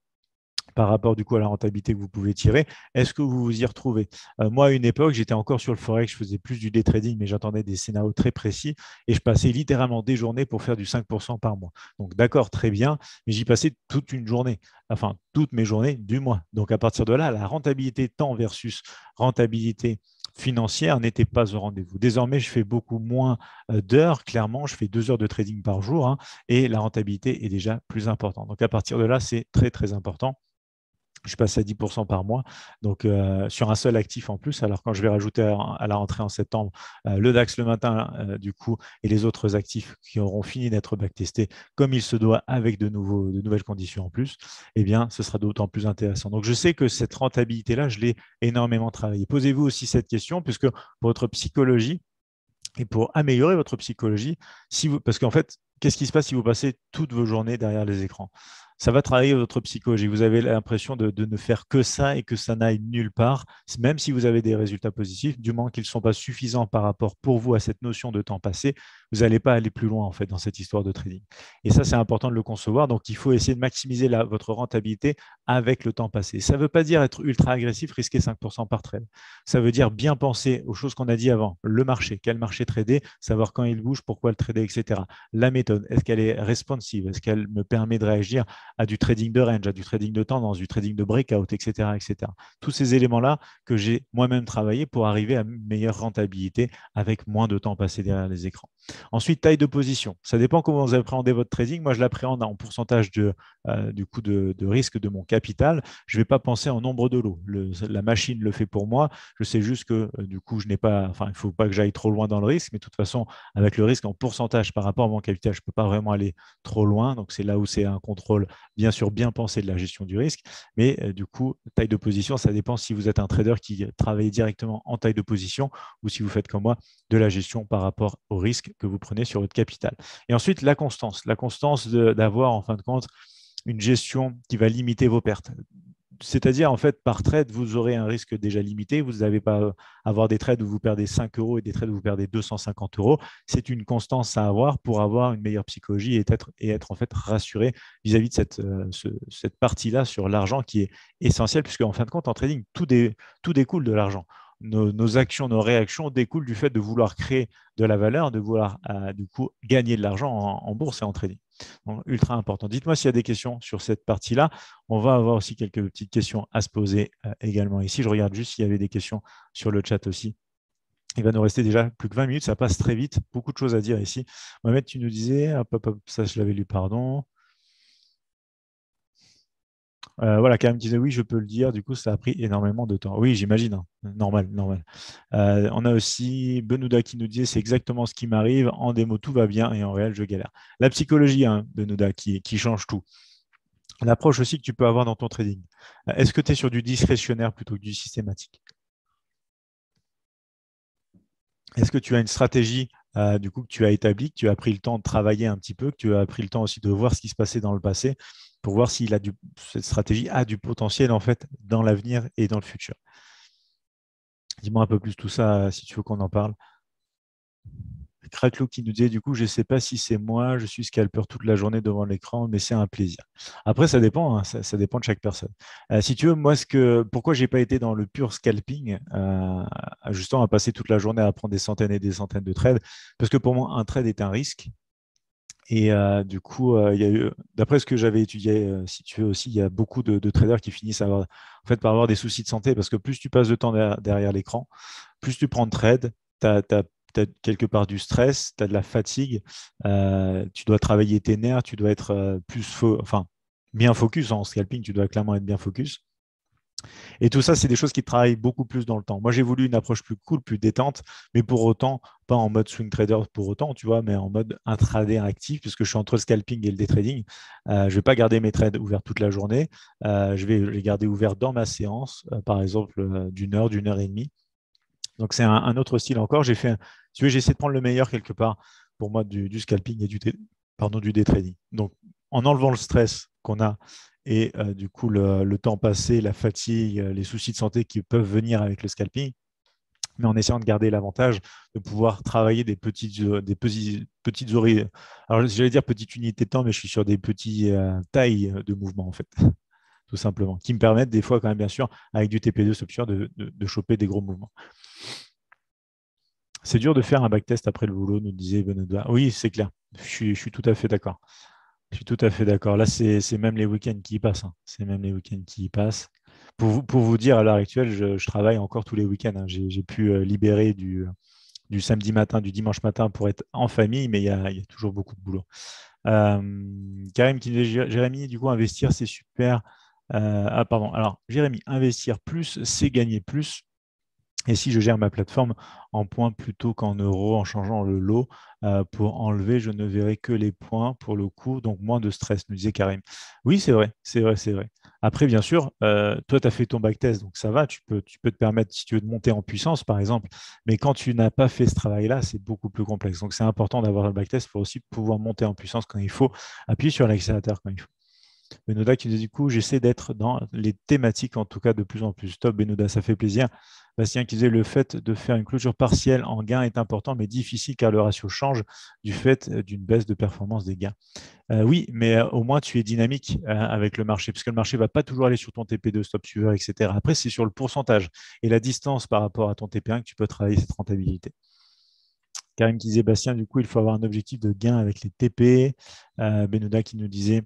par rapport du coup à la rentabilité que vous pouvez tirer. Est-ce que vous vous y retrouvez euh, Moi, à une époque, j'étais encore sur le forex, je faisais plus du day trading, mais j'attendais des scénarios très précis et je passais littéralement des journées pour faire du 5% par mois. Donc d'accord, très bien, mais j'y passais toute une journée, enfin toutes mes journées du mois. Donc à partir de là, la rentabilité temps versus rentabilité financière n'était pas au rendez-vous. Désormais, je fais beaucoup moins euh, d'heures. Clairement, je fais deux heures de trading par jour hein, et la rentabilité est déjà plus importante. Donc à partir de là, c'est très très important je passe à 10% par mois, donc euh, sur un seul actif en plus. Alors quand je vais rajouter à, la rentrée en septembre euh, le DAX le matin, euh, du coup, et les autres actifs qui auront fini d'être backtestés comme il se doit avec de, nouveaux, de nouvelles conditions en plus, eh bien, ce sera d'autant plus intéressant. Donc je sais que cette rentabilité-là, je l'ai énormément travaillée. Posez-vous aussi cette question, puisque pour votre psychologie, et pour améliorer votre psychologie, parce qu'en fait, qu'est-ce qui se passe si vous passez toutes vos journées derrière les écrans ça va travailler votre psychologie. Vous avez l'impression de, ne faire que ça et que ça n'aille nulle part, même si vous avez des résultats positifs, du moins qu'ils ne sont pas suffisants par rapport pour vous à cette notion de temps passé vous n'allez pas aller plus loin en fait dans cette histoire de trading. Et ça, c'est important de le concevoir. Donc, il faut essayer de maximiser votre rentabilité avec le temps passé. Ça ne veut pas dire être ultra agressif, risquer 5% par trade. Ça veut dire bien penser aux choses qu'on a dit avant, le marché, quel marché trader, savoir quand il bouge, pourquoi le trader, etc. La méthode, est-ce qu'elle est responsive, est-ce qu'elle me permet de réagir à du trading de range, à du trading de tendance, du trading de breakout, etc. etc. Tous ces éléments-là que j'ai moi-même travaillé pour arriver à une meilleure rentabilité avec moins de temps passé derrière les écrans. Ensuite, taille de position. Ça dépend comment vous appréhendez votre trading. Moi, je l'appréhende en pourcentage de, euh, du coût de, risque de mon capital. Je ne vais pas penser en nombre de lots. la machine le fait pour moi. Je sais juste que euh, du coup, je n'ai pas, enfin, il ne faut pas que j'aille trop loin dans le risque, mais de toute façon, avec le risque en pourcentage par rapport à mon capital, je ne peux pas vraiment aller trop loin. Donc, c'est là où c'est un contrôle, bien sûr, bien pensé de la gestion du risque. Mais euh, du coup, taille de position, ça dépend si vous êtes un trader qui travaille directement en taille de position ou si vous faites comme moi de la gestion par rapport au risque que vous prenez sur votre capital. Et ensuite, la constance, la constance d'avoir en fin de compte une gestion qui va limiter vos pertes. C'est-à-dire, en fait, par trade, vous aurez un risque déjà limité. Vous n'avez pas euh, avoir des trades où vous perdez 5 euros et des trades où vous perdez 250 euros. C'est une constance à avoir pour avoir une meilleure psychologie et être, et être en fait rassuré vis-à-vis de cette, euh, partie-là sur l'argent qui est essentielle, puisque en fin de compte, en trading, tout, dé, tout découle de l'argent nos, actions, nos réactions découlent du fait de vouloir créer de la valeur, de vouloir euh, du coup gagner de l'argent en, bourse et en trading. Donc, ultra important. Dites-moi s'il y a des questions sur cette partie-là. On va avoir aussi quelques petites questions à se poser euh, également ici. Je regarde juste s'il y avait des questions sur le chat aussi. Il va nous rester déjà plus que 20 minutes, ça passe très vite, beaucoup de choses à dire ici. Mohamed, tu nous disais, ça je l'avais lu, pardon. Euh, voilà, quand même, disait oui, je peux le dire. Du coup, ça a pris énormément de temps. Oui, j'imagine. Hein. Normal, normal. Euh, on a aussi Benouda qui nous disait c'est exactement ce qui m'arrive. En démo, tout va bien et en réel, je galère. La psychologie, hein, Benouda, qui, change tout. L'approche aussi que tu peux avoir dans ton trading. Euh, est-ce que tu es sur du discrétionnaire plutôt que du systématique Est-ce que tu as une stratégie du coup que tu as établie, que tu as pris le temps de travailler un petit peu, que tu as pris le temps aussi de voir ce qui se passait dans le passé pour voir si cette stratégie a du potentiel en fait dans l'avenir et dans le futur. Dis-moi un peu plus tout ça si tu veux qu'on en parle. Cracklou qui nous disait du coup, je ne sais pas si c'est moi, je suis scalper toute la journée devant l'écran, mais c'est un plaisir. Après, ça dépend, hein, ça, dépend de chaque personne. Euh, si tu veux, moi, ce que, pourquoi j'ai pas été dans le pur scalping, euh, justement à passer toute la journée à prendre des centaines et des centaines de trades, parce que pour moi, un trade est un risque et euh, du coup, euh, d'après ce que j'avais étudié, euh, si tu veux aussi, il y a beaucoup de, traders qui finissent par avoir des soucis de santé parce que plus tu passes de temps derrière, l'écran, plus tu prends de trades, tu as, quelque part du stress, tu as de la fatigue, tu dois travailler tes nerfs, tu dois être plus enfin, bien focus en scalping, tu dois clairement être bien focus. Et tout ça, c'est des choses qui travaillent beaucoup plus dans le temps. Moi, j'ai voulu une approche plus cool, plus détente, mais pour autant, pas en mode swing trader pour autant, tu vois, mais en mode intraday actif, puisque je suis entre le scalping et le day trading. Euh, je ne vais pas garder mes trades ouverts toute la journée. Euh, je vais les garder ouverts dans ma séance, euh, par exemple, d'une heure, d'une heure et demie. Donc, c'est un, autre style encore. J'ai fait, tu veux, j'ai essayé de prendre le meilleur quelque part pour moi du, scalping et du, pardon, du day trading. Donc, en enlevant le stress qu'on a et euh, du coup le, temps passé, la fatigue, euh, les soucis de santé qui peuvent venir avec le scalping, mais en essayant de garder l'avantage de pouvoir travailler des petites, euh, des petites Alors j'allais dire petite unité de temps, mais je suis sur des petites tailles de mouvements, en fait, tout simplement, qui me permettent des fois quand même bien sûr, avec du TP2 structure, de, de, choper des gros mouvements. C'est dur de faire un backtest après le boulot, nous disait Benoît. Oui, c'est clair. je suis, tout à fait d'accord. Je suis tout à fait d'accord. Là, c'est même les week-ends qui y passent. Hein. C'est même les week-ends qui passent. Pour vous, pour vous dire, à l'heure actuelle, je, travaille encore tous les week-ends. Hein. J'ai pu euh, libérer du, du, samedi matin, du dimanche matin pour être en famille, mais il y a, toujours beaucoup de boulot. Euh, Karim qui Jérémy, du coup, investir, c'est super. Euh, ah, pardon. Alors, Jérémy, investir plus, c'est gagner plus. Et si je gère ma plateforme en points plutôt qu'en euros, en changeant le lot euh, pour enlever, je ne verrai que les points pour le coup, donc moins de stress, nous disait Karim. Oui, c'est vrai, c'est vrai, c'est vrai. Après, bien sûr, euh, toi, tu as fait ton backtest, donc ça va, tu peux, tu peux te permettre, si tu veux, de monter en puissance, par exemple. Mais quand tu n'as pas fait ce travail-là, c'est beaucoup plus complexe. Donc, c'est important d'avoir le backtest pour aussi pouvoir monter en puissance quand il faut, appuyer sur l'accélérateur quand il faut. Benoda qui dit du coup, j'essaie d'être dans les thématiques, en tout cas de plus en plus. Top, Benoda, ça fait plaisir. Bastien qui disait le fait de faire une clôture partielle en gain est important, mais difficile car le ratio change du fait euh, d'une baisse de performance des gains. Euh, oui, mais euh, au moins tu es dynamique avec le marché, puisque le marché ne va pas toujours aller sur ton TP2, stop suiveur, etc. Après, c'est sur le pourcentage et la distance par rapport à ton TP1 que tu peux travailler cette rentabilité. Karim qui disait Bastien, du coup, il faut avoir un objectif de gain avec les TP. Euh, Benouda qui nous disait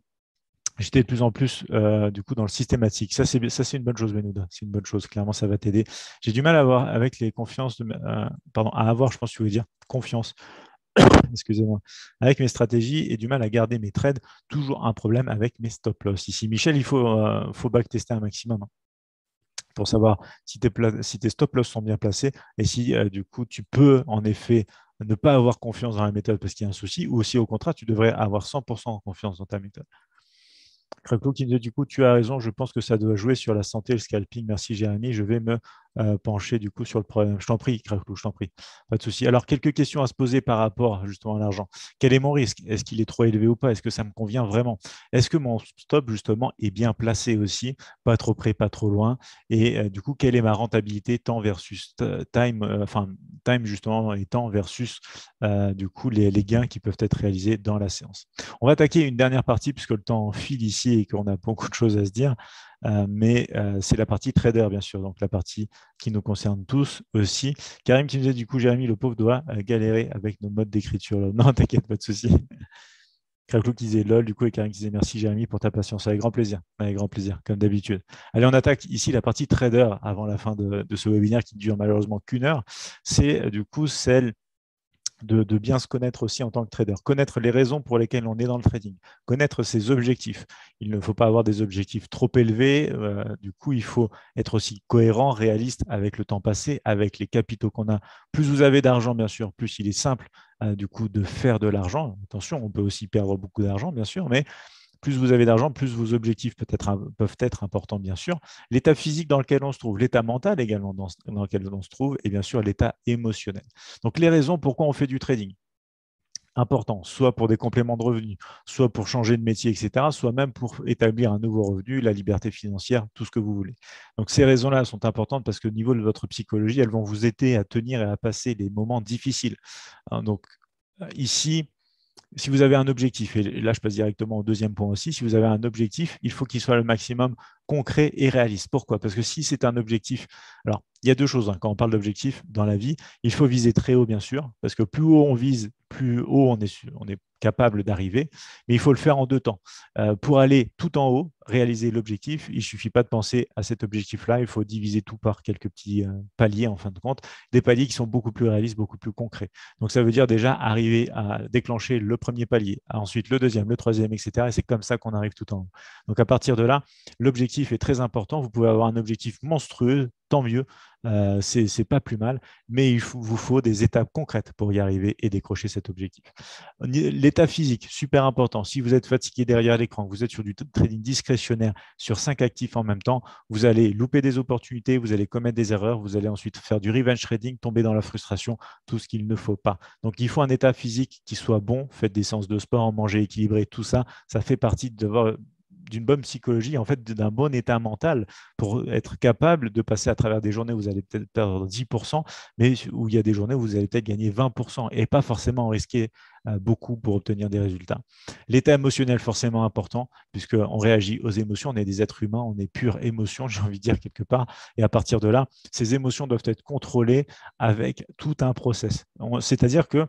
j'étais de plus en plus euh, du coup dans le systématique. Ça c'est une bonne chose Benouda, c'est une bonne chose. Clairement ça va t'aider. J'ai du mal à avoir avec les confiances de, euh, pardon à avoir je pense que tu veux dire confiance. Excusez-moi. Avec mes stratégies et du mal à garder mes trades, toujours un problème avec mes stop loss. Ici Michel, il faut euh, faut back tester un maximum. Hein, pour savoir si tes, si tes stop loss sont bien placés et si du coup tu peux en effet ne pas avoir confiance dans la méthode parce qu'il y a un souci ou si au contraire tu devrais avoir 100% confiance dans ta méthode qui dit du coup, tu as raison, je pense que ça doit jouer sur la santé, le scalping. Merci Jérémy, je vais me euh, pencher du coup sur le problème. Je t'en prie, Craclou, je t'en prie. Pas de souci. Alors, quelques questions à se poser par rapport justement à l'argent. Quel est mon risque Est-ce qu'il est trop élevé ou pas Est-ce que ça me convient vraiment Est-ce que mon stop justement est bien placé aussi Pas trop près, pas trop loin. Et euh, du coup, quelle est ma rentabilité temps versus time, euh, enfin time justement et temps versus du coup les, les gains qui peuvent être réalisés dans la séance. On va attaquer une dernière partie puisque le temps file ici et qu'on a beaucoup de choses à se dire. Euh, mais euh, c'est la partie trader, bien sûr, donc la partie qui nous concerne tous aussi. Karim qui nous disait, du coup, Jérémy, le pauvre doit euh, galérer avec nos modes d'écriture. Non, t'inquiète, pas de souci. Kraklou qui disait lol, du coup, et Karim qui disait merci, Jérémy, pour ta patience. Avec grand plaisir, avec grand plaisir, comme d'habitude. Allez, on attaque ici la partie trader avant la fin de, de ce webinaire qui ne dure malheureusement qu'une heure. C'est du coup celle de, bien se connaître aussi en tant que trader, connaître les raisons pour lesquelles on est dans le trading, connaître ses objectifs. Il ne faut pas avoir des objectifs trop élevés. Euh, du coup, il faut être aussi cohérent, réaliste avec le temps passé, avec les capitaux qu'on a. Plus vous avez d'argent, bien sûr, plus il est simple euh, du coup de faire de l'argent. Attention, on peut aussi perdre beaucoup d'argent, bien sûr, mais plus vous avez d'argent, plus vos objectifs peuvent être importants, bien sûr. L'état physique dans lequel on se trouve, l'état mental également dans, lequel on se trouve, et bien sûr l'état émotionnel. Donc les raisons pourquoi on fait du trading important, soit pour des compléments de revenus, soit pour changer de métier, etc., soit même pour établir un nouveau revenu, la liberté financière, tout ce que vous voulez. Donc ces raisons-là sont importantes parce qu'au niveau de votre psychologie, elles vont vous aider à tenir et à passer des moments difficiles. Hein, donc ici, si vous avez un objectif, et là je passe directement au deuxième point aussi, si vous avez un objectif, il faut qu'il soit le maximum concret et réaliste. Pourquoi Parce que si c'est un objectif, alors il y a deux choses hein. quand on parle d'objectif dans la vie, il faut viser très haut bien sûr, parce que plus haut on vise, plus haut on est, on est capable d'arriver, mais il faut le faire en deux temps. Euh, pour aller tout en haut, réaliser l'objectif, il ne suffit pas de penser à cet objectif-là, il faut diviser tout par quelques petits euh, paliers en fin de compte, des paliers qui sont beaucoup plus réalistes, beaucoup plus concrets. Donc ça veut dire déjà arriver à déclencher le premier palier, ensuite le deuxième, le troisième, etc. Et c'est comme ça qu'on arrive tout en haut. Donc à partir de là, l'objectif est très important. Vous pouvez avoir un objectif monstrueux, tant mieux. Euh, c'est pas plus mal, mais il vous faut des étapes concrètes pour y arriver et décrocher cet objectif. L'état physique, super important. Si vous êtes fatigué derrière l'écran, vous êtes sur du trading discrétionnaire sur cinq actifs en même temps, vous allez louper des opportunités, vous allez commettre des erreurs, vous allez ensuite faire du revenge trading, tomber dans la frustration, tout ce qu'il ne faut pas. Donc il faut un état physique qui soit bon, faites des séances de sport, manger équilibré, tout ça, ça fait partie de, d'une bonne psychologie, en fait, d'un bon état mental pour être capable de passer à travers des journées où vous allez peut-être perdre 10%, mais où il y a des journées où vous allez peut-être gagner 20% et pas forcément risquer euh, beaucoup pour obtenir des résultats. L'état émotionnel, forcément important, puisqu'on réagit aux émotions, on est des êtres humains, on est pure émotion, j'ai envie de dire quelque part. Et à partir de là, ces émotions doivent être contrôlées avec tout un process. C'est-à-dire que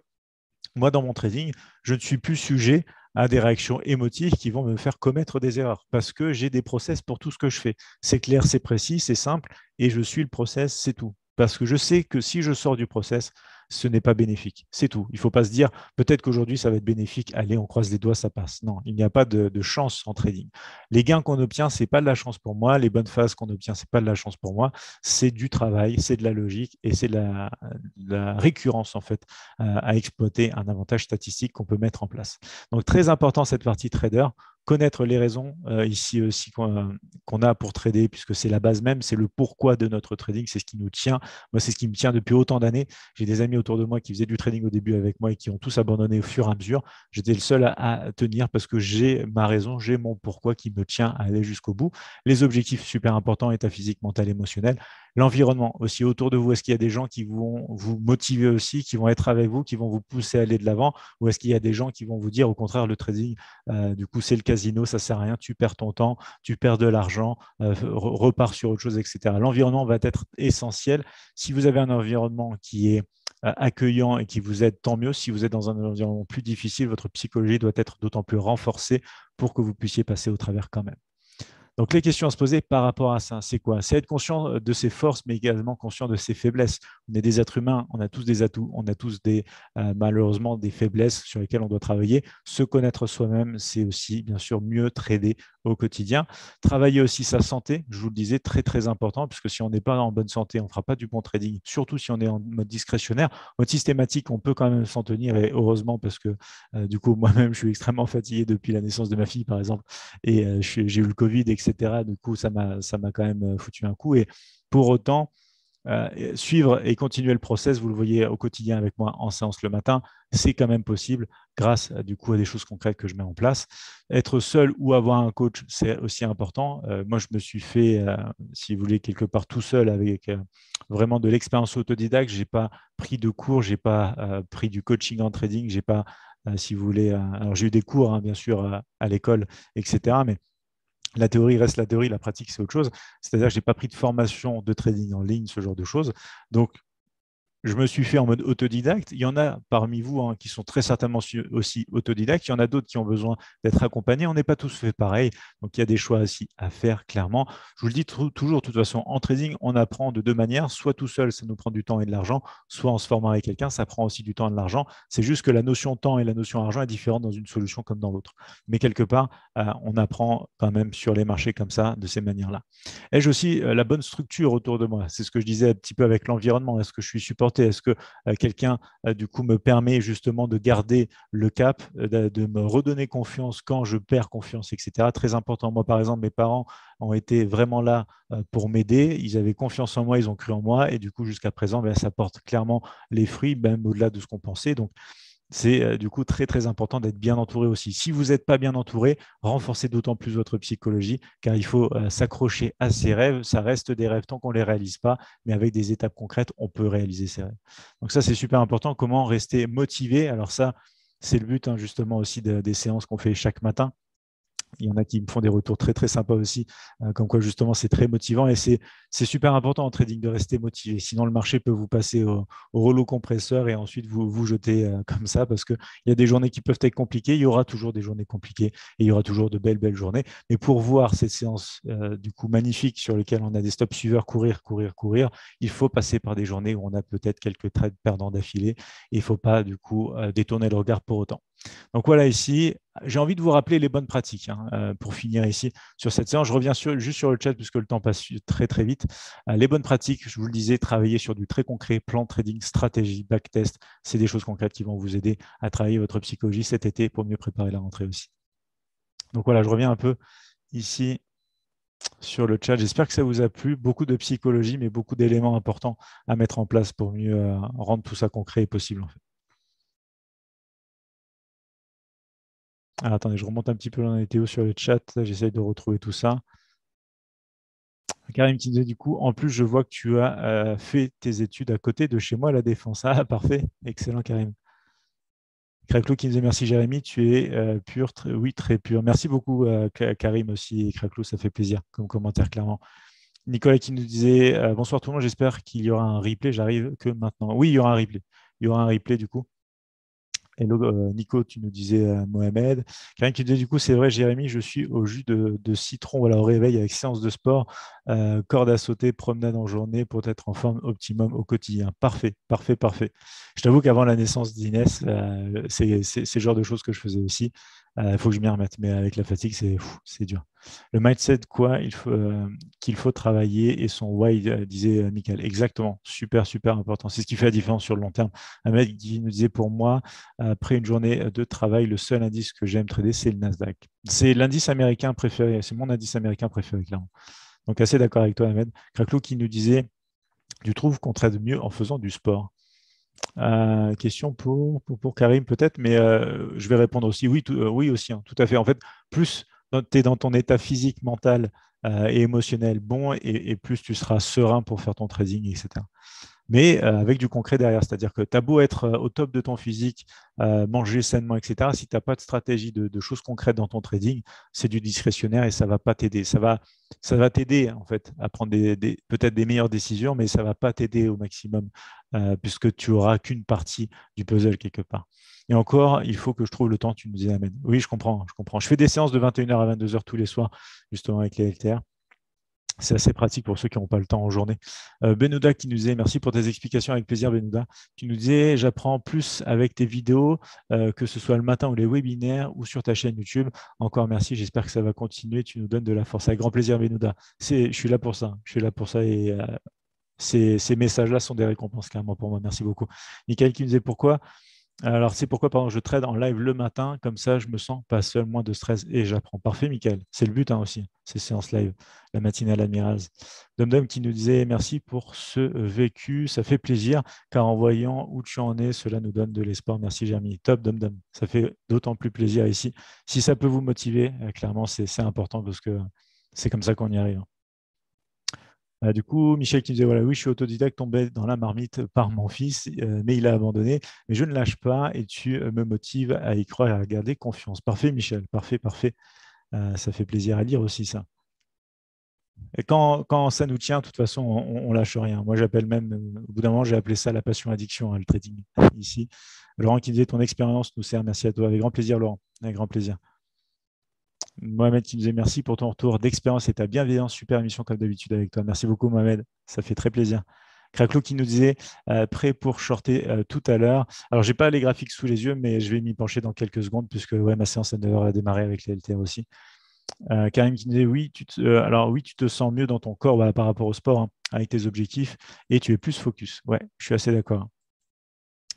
moi, dans mon trading, je ne suis plus sujet à des réactions émotives qui vont me faire commettre des erreurs parce que j'ai des process pour tout ce que je fais. C'est clair, c'est précis, c'est simple et je suis le process, c'est tout. Parce que je sais que si je sors du process, ce n'est pas bénéfique. C'est tout. Il ne faut pas se dire, peut-être qu'aujourd'hui, ça va être bénéfique, allez, on croise les doigts, ça passe. Non, il n'y a pas de, chance en trading. Les gains qu'on obtient, ce n'est pas de la chance pour moi. Les bonnes phases qu'on obtient, ce n'est pas de la chance pour moi. C'est du travail, c'est de la logique et c'est de la, récurrence, en fait, euh, à exploiter un avantage statistique qu'on peut mettre en place. Donc, très important cette partie trader connaître les raisons euh, ici aussi qu'on a pour trader, puisque c'est la base même, c'est le pourquoi de notre trading, c'est ce qui nous tient. Moi, c'est ce qui me tient depuis autant d'années. J'ai des amis autour de moi qui faisaient du trading au début avec moi et qui ont tous abandonné au fur et à mesure. J'étais le seul à, à, tenir parce que j'ai ma raison, j'ai mon pourquoi qui me tient à aller jusqu'au bout. Les objectifs super importants, état physique, mental, émotionnel l'environnement aussi autour de vous. Est-ce qu'il y a des gens qui vont vous motiver aussi, qui vont être avec vous, qui vont vous pousser à aller de l'avant Ou est-ce qu'il y a des gens qui vont vous dire au contraire le trading, euh, du coup c'est le casino, ça sert à rien, tu perds ton temps, tu perds de l'argent, euh, repars sur autre chose, etc. L'environnement va être essentiel. Si vous avez un environnement qui est euh, accueillant et qui vous aide, tant mieux. Si vous êtes dans un environnement plus difficile, votre psychologie doit être d'autant plus renforcée pour que vous puissiez passer au travers quand même. Donc les questions à se poser par rapport à ça, c'est quoi C'est être conscient euh, de ses forces, mais également conscient de ses faiblesses. On est des êtres humains, on a tous des atouts, on a tous des euh, malheureusement des faiblesses sur lesquelles on doit travailler. Se connaître soi-même, c'est aussi bien sûr mieux trader au quotidien. Travailler aussi sa santé, je vous le disais, très très important, puisque si on n'est pas en bonne santé, on ne fera pas du bon trading, surtout si on est en mode discrétionnaire. Mode systématique, on peut quand même s'en tenir, et heureusement, parce que euh, du coup, moi-même, je suis extrêmement fatigué depuis la naissance de ma fille, par exemple, et euh, j'ai eu le Covid, etc. Du coup, ça m'a quand même euh, foutu un coup. Et pour autant, euh, suivre et continuer le process, vous le voyez au quotidien avec moi en séance le matin, c'est quand même possible grâce euh, du coup à des choses concrètes que je mets en place. Être seul ou avoir un coach, c'est aussi important. Euh, moi, je me suis fait, si vous voulez, quelque part tout seul avec vraiment de l'expérience autodidacte. je n'ai pas pris de cours, je n'ai pas pris du coaching en trading, j'ai pas, si vous voulez, alors j'ai eu des cours hein, bien sûr à, à l'école, etc. Mais la théorie reste la théorie, la pratique c'est autre chose. C'est-à-dire que je n'ai pas pris de formation de trading en ligne, ce genre de choses. Donc je me suis fait en mode autodidacte. Il y en a parmi vous hein, qui sont très certainement aussi autodidactes. Il y en a d'autres qui ont besoin d'être accompagnés. On n'est pas tous fait pareil. Donc, il y a des choix aussi à faire, clairement. Je vous le dis toujours, de toute façon, en trading, on apprend de deux manières. Soit tout seul, ça nous prend du temps et de l'argent. Soit en se formant avec quelqu'un, ça prend aussi du temps et de l'argent. C'est juste que la notion temps et la notion argent est différente dans une solution comme dans l'autre. Mais quelque part, euh, on apprend quand même sur les marchés comme ça, de ces manières-là. Ai-je aussi euh, la bonne structure autour de moi C'est ce que je disais un petit peu avec l'environnement. Est-ce que je suis supporté est-ce que euh, quelqu'un, euh, du coup, me permet justement de garder le cap, euh, de, me redonner confiance quand je perds confiance, etc. Très important. Moi, par exemple, mes parents ont été vraiment là pour m'aider. Ils avaient confiance en moi, ils ont cru en moi. Et du coup, jusqu'à présent, ben, ça porte clairement les fruits, même au-delà de ce qu'on pensait. Donc, c'est euh, du coup très très important d'être bien entouré aussi. Si vous n'êtes pas bien entouré, renforcez d'autant plus votre psychologie car il faut euh, s'accrocher à ses rêves. Ça reste des rêves tant qu'on ne les réalise pas, mais avec des étapes concrètes, on peut réaliser ses rêves. Donc ça, c'est super important. Comment rester motivé Alors ça, c'est le but hein, justement aussi des séances qu'on fait chaque matin il y en a qui me font des retours très très sympas aussi, euh, comme quoi justement c'est très motivant et c'est super important en trading de rester motivé. Sinon le marché peut vous passer au, au compresseur et ensuite vous vous jeter euh, comme ça parce qu'il y a des journées qui peuvent être compliquées, il y aura toujours des journées compliquées et il y aura toujours de belles belles journées. Mais pour voir cette séance euh, du coup magnifique sur laquelle on a des stops suiveurs courir courir courir, il faut passer par des journées où on a peut-être quelques trades perdants d'affilée il ne faut pas du coup détourner le regard pour autant. Donc voilà ici, j'ai envie de vous rappeler les bonnes pratiques hein, euh, pour finir ici sur cette séance. Je reviens sur, juste sur le chat puisque le temps passe très très vite. Euh, les bonnes pratiques, je vous le disais, travailler sur du très concret, plan trading, stratégie, backtest, c'est des choses concrètes qui vont vous aider à travailler votre psychologie cet été pour mieux préparer la rentrée aussi. Donc voilà, je reviens un peu ici sur le chat. J'espère que ça vous a plu. Beaucoup de psychologie, mais beaucoup d'éléments importants à mettre en place pour mieux euh, rendre tout ça concret et possible en fait. attendez, je remonte un petit peu dans les théos sur le chat. j'essaie de retrouver tout ça. Karim qui dit du coup, en plus, je vois que tu as euh, fait tes études à côté de chez moi à la Défense. Ah, parfait. Excellent, Karim. Craclou qui nous dit, merci Jérémy, tu es euh, pur, oui très pur. Merci beaucoup euh, Karim aussi et Craclou, ça fait plaisir comme commentaire clairement. Nicolas qui nous disait bonsoir tout le monde, j'espère qu'il y aura un replay, j'arrive que maintenant. Oui, il y aura un replay. Il y aura un replay du coup. Hello, euh, Nico, tu nous disais euh, Mohamed. Quelqu'un qui disait du coup, c'est vrai, Jérémy, je suis au jus de, citron, voilà, au réveil avec séance de sport, euh, corde à sauter, promenade en journée pour être en forme optimum au quotidien. Parfait, parfait, parfait. Je t'avoue qu'avant la naissance d'Inès, c'est, le genre de choses que je faisais aussi. Il faut que je m'y remette, mais avec la fatigue, c'est, c'est dur le mindset quoi euh, qu'il faut travailler et son why, euh, disait euh, Michael. Exactement, super, super important. C'est ce qui fait la différence sur le long terme. Ahmed qui nous disait pour moi, après une journée de travail, le seul indice que j'aime trader, c'est le Nasdaq. C'est l'indice américain préféré, c'est mon indice américain préféré, clairement. Donc, assez d'accord avec toi, Ahmed. Craclou qui nous disait Tu trouves qu'on traite mieux en faisant du sport question pour, pour, Karim peut-être, mais je vais répondre aussi oui, oui aussi, hein, tout à fait. En fait, plus tu es dans ton état physique, mental euh, et émotionnel bon, et, plus tu seras serein pour faire ton trading, etc mais euh, avec du concret derrière. C'est-à-dire que tu as beau être euh, au top de ton physique, euh, manger sainement, etc. Si tu n'as pas de stratégie de, choses concrètes dans ton trading, c'est du discrétionnaire et ça ne va pas t'aider. Ça va, t'aider en fait à prendre peut-être des meilleures décisions, mais ça ne va pas t'aider au maximum puisque tu n'auras qu'une partie du puzzle quelque part. Et encore, il faut que je trouve le temps, tu nous y amènes. Oui, je comprends, je comprends. Je fais des séances de 21h à 22h tous les soirs, justement avec les LTR c'est assez pratique pour ceux qui n'ont pas le temps en journée. Euh, Benouda qui nous disait, merci pour tes explications avec plaisir Benouda, qui nous disais, j'apprends plus avec tes vidéos, euh, que ce soit le matin ou les webinaires ou sur ta chaîne YouTube. Encore merci, j'espère que ça va continuer, tu nous donnes de la force. Avec grand plaisir Benouda, je suis là pour ça, je suis là pour ça et euh, ces, messages-là sont des récompenses clairement pour moi, merci beaucoup. Nickel qui nous disait, pourquoi alors, c'est pourquoi, pendant que je trade en live le matin, comme ça, je me sens pas seul, moins de stress et j'apprends. Parfait, Michael. C'est le but hein, aussi, ces séances live, la matinée matinale Dum Domdom qui nous disait merci pour ce vécu, ça fait plaisir, car en voyant où tu en es, cela nous donne de l'espoir. Merci, Jérémy. Top, Dom Ça fait d'autant plus plaisir ici. Si ça peut vous motiver, euh, clairement, c'est important parce que c'est comme ça qu'on y arrive. Hein. Euh, du coup, Michel qui me disait, voilà, oui, je suis autodidacte, tombé dans la marmite par mon fils, euh, mais il a abandonné, mais je ne lâche pas et tu euh, me motives à y croire et à garder confiance. Parfait, Michel, parfait, parfait. ça fait plaisir à lire aussi, ça. Et quand, ça nous tient, de toute façon, on, ne lâche rien. Moi, j'appelle même, au bout d'un moment, j'ai appelé ça la passion addiction, hein, le trading ici. Laurent qui disait, ton expérience nous sert, merci à toi. Avec grand plaisir, Laurent, avec grand plaisir. Mohamed qui nous dit merci pour ton retour d'expérience et ta bienveillance. Super émission comme d'habitude avec toi. Merci beaucoup Mohamed, ça fait très plaisir. Craclo qui nous disait euh, prêt pour shorter euh, tout à l'heure. Alors, j'ai pas les graphiques sous les yeux, mais je vais m'y pencher dans quelques secondes puisque ouais, ma séance elle devrait démarrer avec les LTR aussi. Euh, Karim qui nous disait oui, tu te, alors oui, tu te sens mieux dans ton corps bah, par rapport au sport hein, avec tes objectifs et tu es plus focus. Ouais, je suis assez d'accord.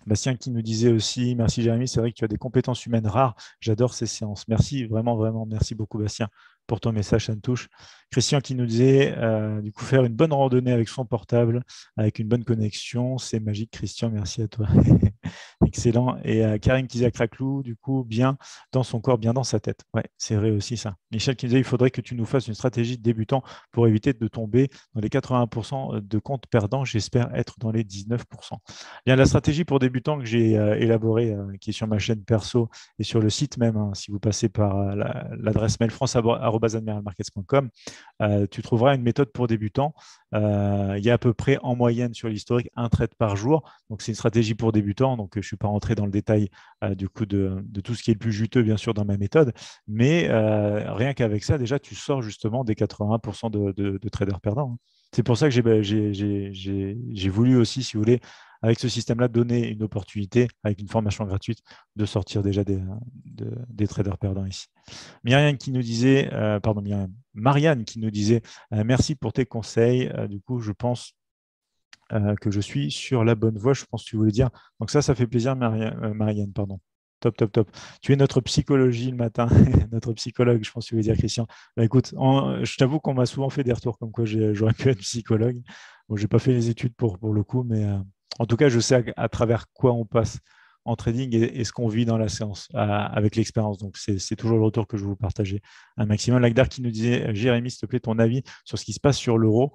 Bastien qui nous disait aussi, merci Jérémy, c'est vrai que tu as des compétences humaines rares. J'adore ces séances. Merci, vraiment, vraiment, merci beaucoup Bastien pour ton message, ça touche. Christian qui nous disait, euh, du coup, faire une bonne randonnée avec son portable, avec une bonne connexion, c'est magique, Christian, merci à toi. Excellent. Et à euh, Karine qui disait Craclou, du coup, bien dans son corps, bien dans sa tête. Ouais, c'est vrai aussi ça. Michel qui disait, il faudrait que tu nous fasses une stratégie de débutant pour éviter de tomber dans les 80% de comptes perdants. J'espère être dans les 19%. Bien, la stratégie pour débutants que j'ai euh, élaborée, qui est sur ma chaîne perso et sur le site même, hein, si vous passez par l'adresse mail france admiralmarkets.com, euh, tu trouveras une méthode pour débutants. Euh, il y a à peu près en moyenne sur l'historique un trade par jour. Donc, c'est une stratégie pour débutants. Donc, euh, je ne suis pas rentré dans le détail du coup de, tout ce qui est le plus juteux, bien sûr, dans ma méthode. Mais rien qu'avec ça, déjà, tu sors justement des 80% de, de traders perdants. Hein. C'est pour ça que bah, j'ai voulu aussi, si vous voulez, avec ce système-là, donner une opportunité, avec une formation gratuite, de sortir déjà des, des traders perdants ici. Myriam qui nous disait, euh, pardon, Myriam, Marianne qui nous disait euh, merci pour tes conseils. Euh, du coup, je pense que je suis sur la bonne voie. Je pense que tu voulais dire. Donc ça, ça fait plaisir, Marianne, Marianne pardon. Top, top, top. Tu es notre psychologie le matin, notre psychologue, je pense que tu voulais dire, Christian. Bah, écoute, je t'avoue qu'on m'a souvent fait des retours comme quoi j'aurais pu être psychologue. je n'ai pas fait les études pour, pour le coup, mais, en tout cas, je sais à, travers quoi on passe en trading et, ce qu'on vit dans la séance avec l'expérience. Donc, c'est toujours le retour que je vais vous partager un maximum. Lagdar qui nous disait, Jérémy, s'il te plaît, ton avis sur ce qui se passe sur l'euro.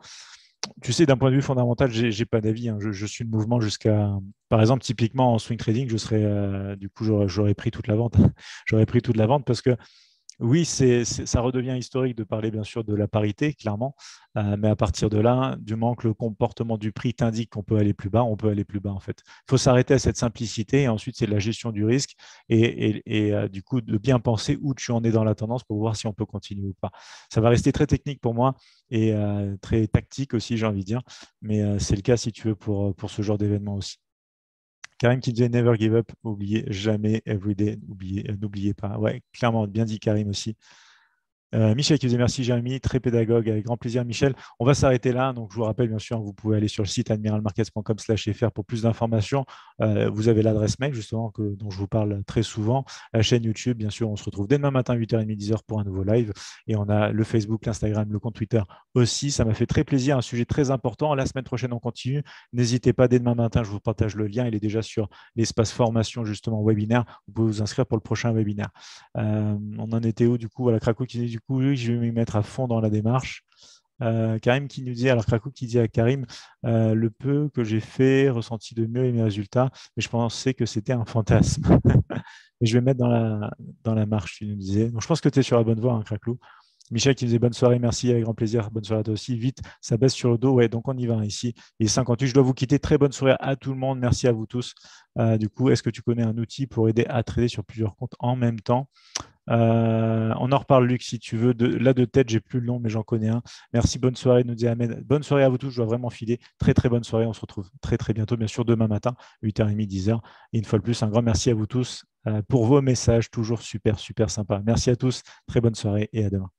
Tu sais, d'un point de vue fondamental, je n'ai pas d'avis. Hein. Je, suis de mouvement jusqu'à, par exemple, typiquement en swing trading, je serais, euh, du coup, j'aurais pris toute la vente. j'aurais pris toute la vente parce que oui, ça redevient historique de parler bien sûr de la parité, clairement, euh, mais à partir de là, du moment que le comportement du prix t'indique qu'on peut aller plus bas, on peut aller plus bas en fait. Il faut s'arrêter à cette simplicité et ensuite c'est la gestion du risque et, euh, du coup de bien penser où tu en es dans la tendance pour voir si on peut continuer ou pas. Ça va rester très technique pour moi et euh, très tactique aussi, j'ai envie de dire, mais c'est le cas si tu veux pour, pour ce genre d'événement aussi. Karim qui disait never give up, oubliez jamais, everyday, euh, n'oubliez pas. Ouais, clairement, bien dit Karim aussi. Euh, Michel qui faisait merci Jérémy, très pédagogue, avec grand plaisir Michel. On va s'arrêter là. Donc je vous rappelle bien sûr, vous pouvez aller sur le site admiralmarkets.com/fr pour plus d'informations. Euh, vous avez l'adresse mail justement dont je vous parle très souvent, la chaîne YouTube bien sûr. On se retrouve dès demain matin 8h30 10h pour un nouveau live et on a le Facebook, l'Instagram, le compte Twitter aussi. Ça m'a fait très plaisir, un sujet très important. La semaine prochaine on continue. N'hésitez pas dès demain matin, je vous partage le lien. Il est déjà sur l'espace formation justement webinaire. Vous pouvez vous inscrire pour le prochain webinaire. Euh, on en était où du coup à la Craco qui du coup, je vais me mettre à fond dans la démarche. Euh, Karim qui nous dit, alors Krakou qui dit à Karim, euh, le peu que j'ai fait, ressenti de mieux et mes résultats, mais je pensais que c'était un fantasme. et je vais mettre dans la, dans la marche, tu nous disais. Donc je pense que tu es sur la bonne voie, hein, Krakou. Michel qui nous dit bonne soirée, merci, avec grand plaisir, bonne soirée à toi aussi. Vite, ça baisse sur le dos, ouais, donc on y va hein, ici. Et 58, je dois vous quitter. Très bonne soirée à tout le monde, merci à vous tous. Euh, du coup, est-ce que tu connais un outil pour aider à trader sur plusieurs comptes en même temps euh, on en reparle, Luc, si tu veux. là, de tête, j'ai plus le nom, mais j'en connais un. Merci, bonne soirée, nous dit Bonne soirée à vous tous, je dois vraiment filer. Très, très bonne soirée. On se retrouve très, très bientôt, bien sûr, demain matin, 8h30, 10h. une fois de plus, un grand merci à vous tous euh, pour vos messages, toujours super, super sympa. Merci à tous, très bonne soirée et à demain.